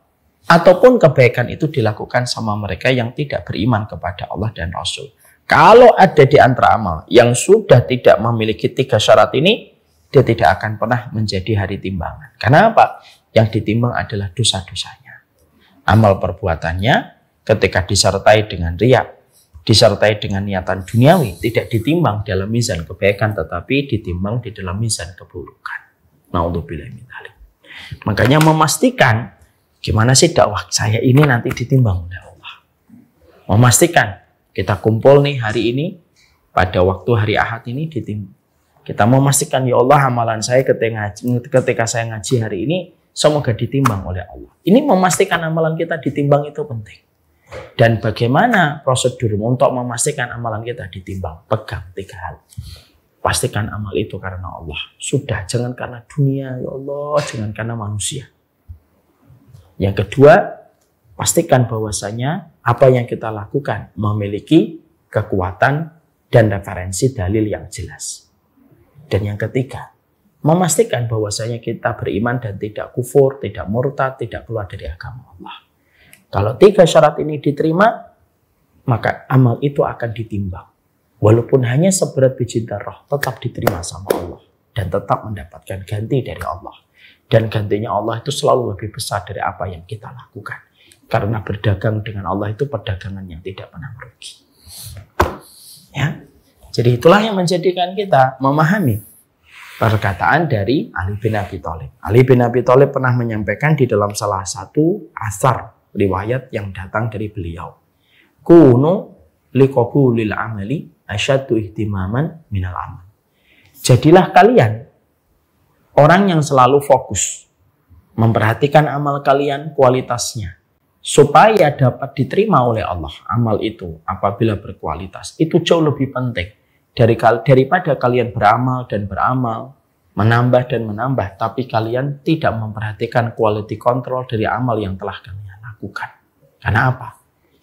Ataupun kebaikan itu dilakukan sama mereka yang tidak beriman kepada Allah dan Rasul. Kalau ada di antara amal yang sudah tidak memiliki tiga syarat ini, dia tidak akan pernah menjadi hari timbangan. Kenapa? Yang ditimbang adalah dosa-dosanya. Amal perbuatannya, ketika disertai dengan riak, disertai dengan niatan duniawi, tidak ditimbang dalam mizan kebaikan, tetapi ditimbang di dalam mizan keburukan. Naudzubillah Makanya memastikan gimana sih dakwah saya ini nanti ditimbang oleh Allah. Memastikan kita kumpul nih hari ini pada waktu hari Ahad ini ditimbang. Kita memastikan ya Allah amalan saya ketika, ketika saya ngaji hari ini semoga ditimbang oleh Allah. Ini memastikan amalan kita ditimbang itu penting. Dan bagaimana prosedur untuk memastikan amalan kita ditimbang? Pegang tiga hal. Pastikan amal itu karena Allah. Sudah, jangan karena dunia, ya Allah, jangan karena manusia. Yang kedua, pastikan bahwasanya apa yang kita lakukan memiliki kekuatan dan referensi dalil yang jelas. Dan yang ketiga, memastikan bahwasanya kita beriman dan tidak kufur, tidak murtad, tidak keluar dari agama Allah. Kalau tiga syarat ini diterima, maka amal itu akan ditimbang. Walaupun hanya seberat biji darah, tetap diterima sama Allah. Dan tetap mendapatkan ganti dari Allah. Dan gantinya Allah itu selalu lebih besar dari apa yang kita lakukan. Karena berdagang dengan Allah itu perdagangan yang tidak pernah merugi. Ya, jadi itulah yang menjadikan kita memahami perkataan dari Ali bin Abi Thalib. Ali bin Abi Thalib pernah menyampaikan di dalam salah satu asar riwayat yang datang dari beliau. Kuno liqabulil amali asyaddu ihtimaman minal amal. Jadilah kalian orang yang selalu fokus memperhatikan amal kalian kualitasnya supaya dapat diterima oleh Allah amal itu apabila berkualitas itu jauh lebih penting dari daripada kalian beramal dan beramal menambah dan menambah tapi kalian tidak memperhatikan quality control dari amal yang telah kalian lakukan. Karena apa?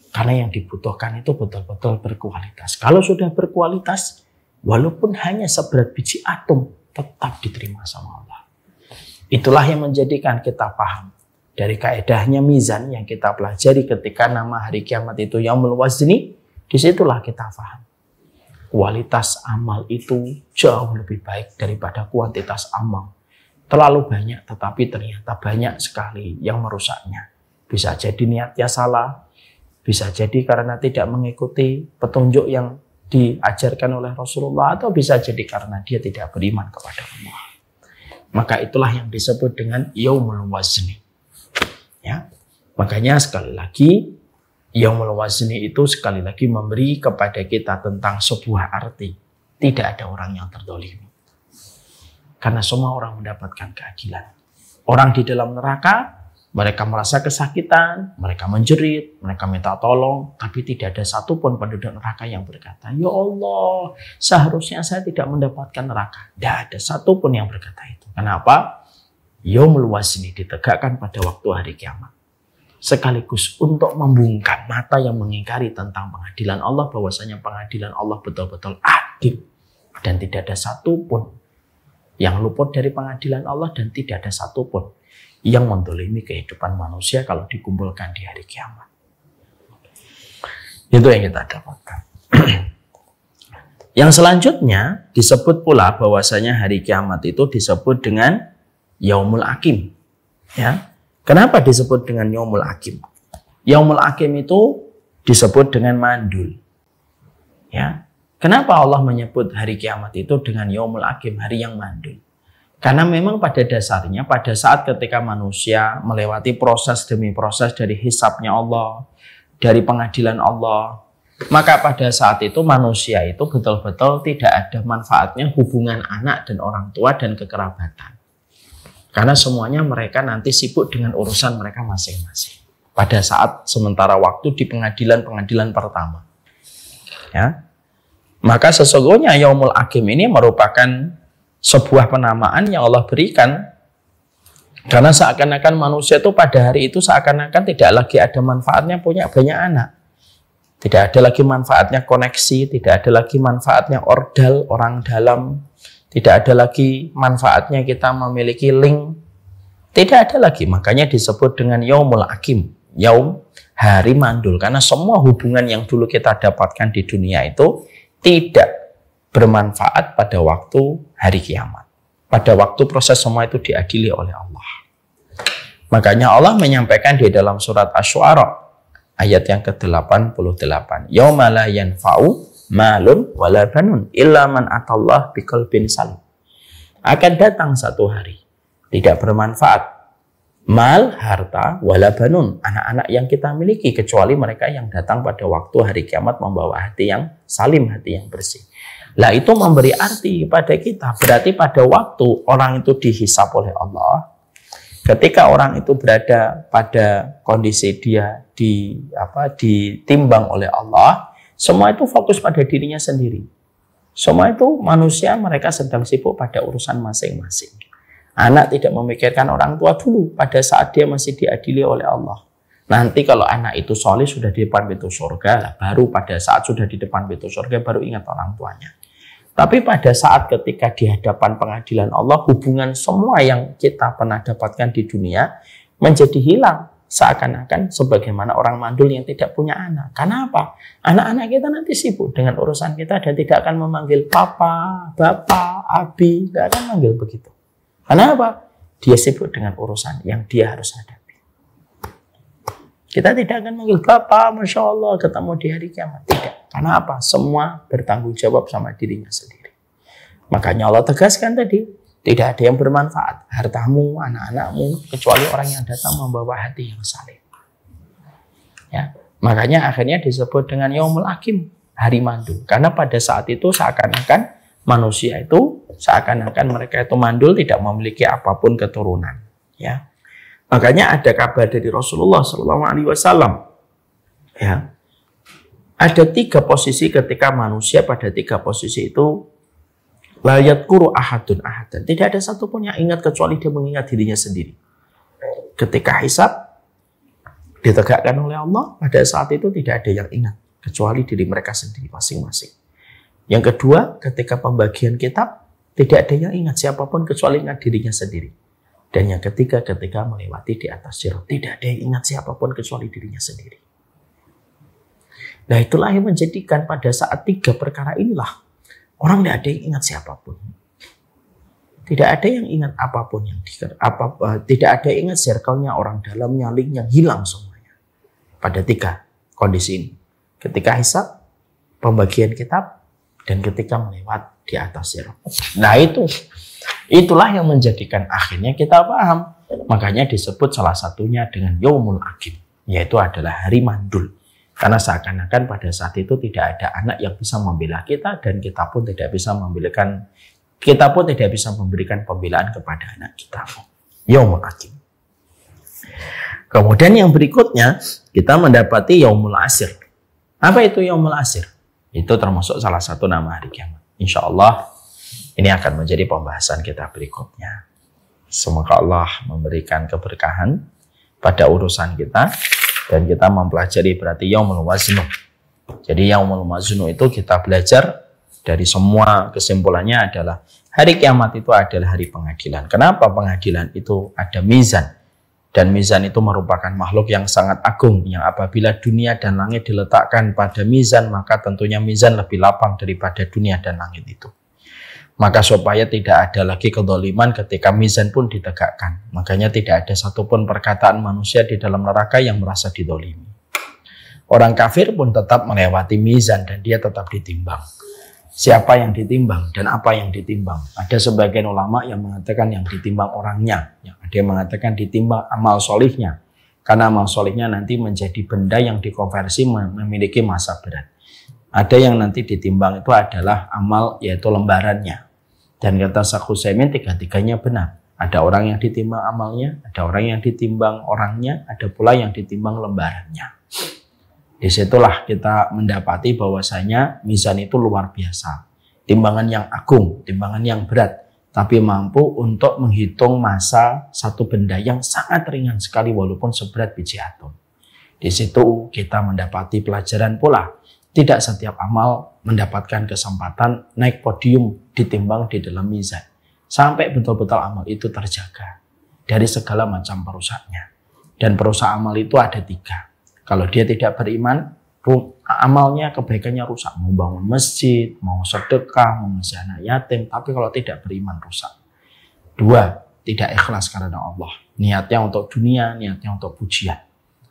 Karena yang dibutuhkan itu betul-betul berkualitas. Kalau sudah berkualitas, walaupun hanya seberat biji atom, tetap diterima sama Allah. Itulah yang menjadikan kita paham dari kaedahnya mizan yang kita pelajari ketika nama hari kiamat itu yang meluasni, disitulah kita paham. Kualitas amal itu jauh lebih baik daripada kuantitas amal. Terlalu banyak tetapi ternyata banyak sekali yang merusaknya. Bisa jadi niatnya salah, bisa jadi karena tidak mengikuti petunjuk yang diajarkan oleh Rasulullah atau bisa jadi karena dia tidak beriman kepada Allah. Maka itulah yang disebut dengan yaumul wazni. Ya. Makanya sekali lagi yaumul wazni itu sekali lagi memberi kepada kita tentang sebuah arti. Tidak ada orang yang terdolimi. Karena semua orang mendapatkan keadilan. Orang di dalam neraka mereka merasa kesakitan, mereka menjerit, mereka minta tolong, tapi tidak ada satupun penduduk neraka yang berkata, Ya Allah, seharusnya saya tidak mendapatkan neraka. Tidak ada satupun yang berkata itu. Kenapa? Yo meluas ini ditegakkan pada waktu hari kiamat. Sekaligus untuk membungkam mata yang mengingkari tentang pengadilan Allah, bahwasanya pengadilan Allah betul-betul adil. Dan tidak ada satupun yang luput dari pengadilan Allah dan tidak ada satupun yang mendolimi kehidupan manusia kalau dikumpulkan di hari kiamat. Itu yang kita dapatkan. yang selanjutnya disebut pula bahwasanya hari kiamat itu disebut dengan yaumul akim. Ya. Kenapa disebut dengan yaumul akim? Yaumul akim itu disebut dengan mandul. Ya. Kenapa Allah menyebut hari kiamat itu dengan yaumul akim, hari yang mandul? Karena memang pada dasarnya pada saat ketika manusia melewati proses demi proses dari hisapnya Allah, dari pengadilan Allah, maka pada saat itu manusia itu betul-betul tidak ada manfaatnya hubungan anak dan orang tua dan kekerabatan. Karena semuanya mereka nanti sibuk dengan urusan mereka masing-masing. Pada saat sementara waktu di pengadilan-pengadilan pertama. Ya. Maka sesungguhnya Yaumul Akim ini merupakan sebuah penamaan yang Allah berikan karena seakan-akan manusia itu pada hari itu seakan-akan tidak lagi ada manfaatnya punya banyak anak. Tidak ada lagi manfaatnya koneksi, tidak ada lagi manfaatnya ordal orang dalam, tidak ada lagi manfaatnya kita memiliki link. Tidak ada lagi, makanya disebut dengan yaumul akim, yaum hari mandul. Karena semua hubungan yang dulu kita dapatkan di dunia itu tidak bermanfaat pada waktu hari kiamat. Pada waktu proses semua itu diadili oleh Allah. Makanya Allah menyampaikan di dalam surat asy shuara ayat yang ke-88. Yawma la yanfa'u malun wala banun illa man atallah biqalbin salim. Akan datang satu hari tidak bermanfaat mal, harta, wala banun, anak-anak yang kita miliki kecuali mereka yang datang pada waktu hari kiamat membawa hati yang salim, hati yang bersih. Lah itu memberi arti kepada kita. Berarti pada waktu orang itu dihisap oleh Allah, ketika orang itu berada pada kondisi dia di apa ditimbang oleh Allah, semua itu fokus pada dirinya sendiri. Semua itu manusia mereka sedang sibuk pada urusan masing-masing. Anak tidak memikirkan orang tua dulu pada saat dia masih diadili oleh Allah. Nanti kalau anak itu soleh sudah di depan pintu surga, baru pada saat sudah di depan pintu surga baru ingat orang tuanya. Tapi pada saat ketika di hadapan pengadilan Allah, hubungan semua yang kita pernah dapatkan di dunia menjadi hilang seakan-akan sebagaimana orang mandul yang tidak punya anak. Kenapa? Anak-anak kita nanti sibuk dengan urusan kita dan tidak akan memanggil papa, bapak, abi, tidak akan memanggil begitu. Kenapa? Dia sibuk dengan urusan yang dia harus hadapi. Kita tidak akan manggil Bapak, Masya Allah, ketemu di hari kiamat. Tidak. Karena apa? Semua bertanggung jawab sama dirinya sendiri. Makanya Allah tegaskan tadi, tidak ada yang bermanfaat. Hartamu, anak-anakmu, kecuali orang yang datang membawa hati yang saleh. Ya. Makanya akhirnya disebut dengan Yaumul Akim, hari mandul. Karena pada saat itu seakan-akan manusia itu seakan-akan mereka itu mandul tidak memiliki apapun keturunan. Ya, Makanya ada kabar dari Rasulullah Shallallahu Alaihi Wasallam. Ya, ada tiga posisi ketika manusia pada tiga posisi itu layat kuru ahadun ahadun Tidak ada satupun yang ingat kecuali dia mengingat dirinya sendiri. Ketika hisab ditegakkan oleh Allah, pada saat itu tidak ada yang ingat kecuali diri mereka sendiri masing-masing. Yang kedua, ketika pembagian kitab, tidak ada yang ingat siapapun kecuali ingat dirinya sendiri. Dan yang ketiga ketika melewati di atas sirat tidak ada yang ingat siapapun kecuali dirinya sendiri. Nah itulah yang menjadikan pada saat tiga perkara inilah orang tidak ada yang ingat siapapun. Tidak ada yang ingat apapun yang di, apa, uh, tidak ada yang ingat circle-nya orang dalamnya linknya hilang semuanya. Pada tiga kondisi ini. Ketika hisap, pembagian kitab, dan ketika melewat di atas sirat. Nah itu Itulah yang menjadikan akhirnya kita paham. Makanya disebut salah satunya dengan Yomul Akim, yaitu adalah hari mandul. Karena seakan-akan pada saat itu tidak ada anak yang bisa membela kita dan kita pun tidak bisa memberikan kita pun tidak bisa memberikan pembelaan kepada anak kita. Yomul Akim. Kemudian yang berikutnya kita mendapati Yomul Asir. Apa itu Yomul Asir? Itu termasuk salah satu nama hari kiamat. Insya Allah ini akan menjadi pembahasan kita berikutnya. Semoga Allah memberikan keberkahan pada urusan kita dan kita mempelajari berarti yaumul jenuh. Jadi yaumul jenuh itu kita belajar dari semua kesimpulannya adalah hari kiamat itu adalah hari pengadilan. Kenapa pengadilan itu ada mizan? Dan mizan itu merupakan makhluk yang sangat agung yang apabila dunia dan langit diletakkan pada mizan maka tentunya mizan lebih lapang daripada dunia dan langit itu maka supaya tidak ada lagi kedoliman ketika mizan pun ditegakkan. Makanya tidak ada satupun perkataan manusia di dalam neraka yang merasa didolimi. Orang kafir pun tetap melewati mizan dan dia tetap ditimbang. Siapa yang ditimbang dan apa yang ditimbang? Ada sebagian ulama yang mengatakan yang ditimbang orangnya. Ada yang mengatakan ditimbang amal solihnya. Karena amal solihnya nanti menjadi benda yang dikonversi memiliki masa berat. Ada yang nanti ditimbang itu adalah amal yaitu lembarannya dan kata Syekh Husaimin tiga-tiganya benar. Ada orang yang ditimbang amalnya, ada orang yang ditimbang orangnya, ada pula yang ditimbang lembarannya. Disitulah kita mendapati bahwasanya mizan itu luar biasa. Timbangan yang agung, timbangan yang berat, tapi mampu untuk menghitung masa satu benda yang sangat ringan sekali walaupun seberat biji atom. Di situ kita mendapati pelajaran pula tidak setiap amal mendapatkan kesempatan naik podium ditimbang di dalam mizan. Sampai betul-betul amal itu terjaga dari segala macam perusaknya. Dan perusak amal itu ada tiga. Kalau dia tidak beriman, amalnya kebaikannya rusak. Mau bangun masjid, mau sedekah, mau ngasih anak yatim. Tapi kalau tidak beriman rusak. Dua, tidak ikhlas karena Allah. Niatnya untuk dunia, niatnya untuk pujian.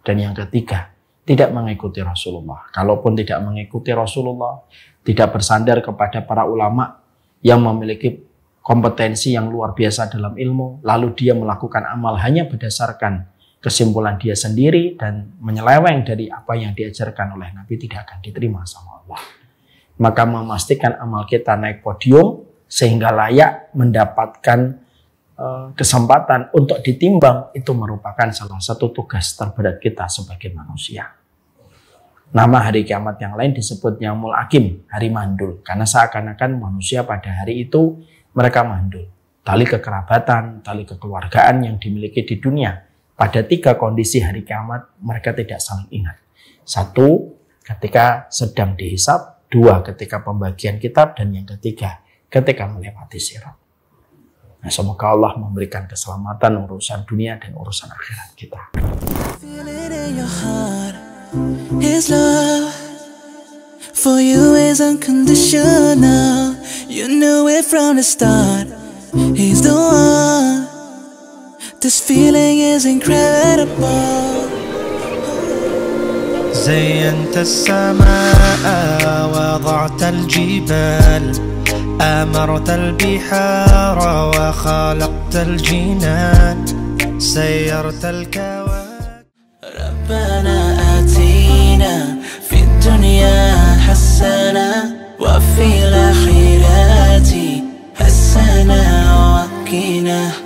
Dan yang ketiga, tidak mengikuti Rasulullah. Kalaupun tidak mengikuti Rasulullah, tidak bersandar kepada para ulama yang memiliki kompetensi yang luar biasa dalam ilmu, lalu dia melakukan amal hanya berdasarkan kesimpulan dia sendiri dan menyeleweng dari apa yang diajarkan oleh Nabi tidak akan diterima sama Allah. Maka memastikan amal kita naik podium sehingga layak mendapatkan Eh, kesempatan untuk ditimbang itu merupakan salah satu tugas terberat kita sebagai manusia. Nama hari kiamat yang lain disebut Yaumul Akim, hari mandul. Karena seakan-akan manusia pada hari itu mereka mandul. Tali kekerabatan, tali kekeluargaan yang dimiliki di dunia. Pada tiga kondisi hari kiamat mereka tidak saling ingat. Satu, ketika sedang dihisap. Dua, ketika pembagian kitab. Dan yang ketiga, ketika melewati sirat. Nah, semoga Allah memberikan keselamatan urusan dunia dan urusan akhirat kita. This feeling is incredible. آمرت البحار وخلقت الجنان سيرت الكواكب ربنا آتينا في الدنيا حسنة وفي الآخرة حسنة وقنا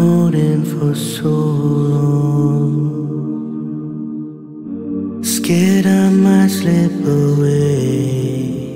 holding for so long. Scared I might slip away.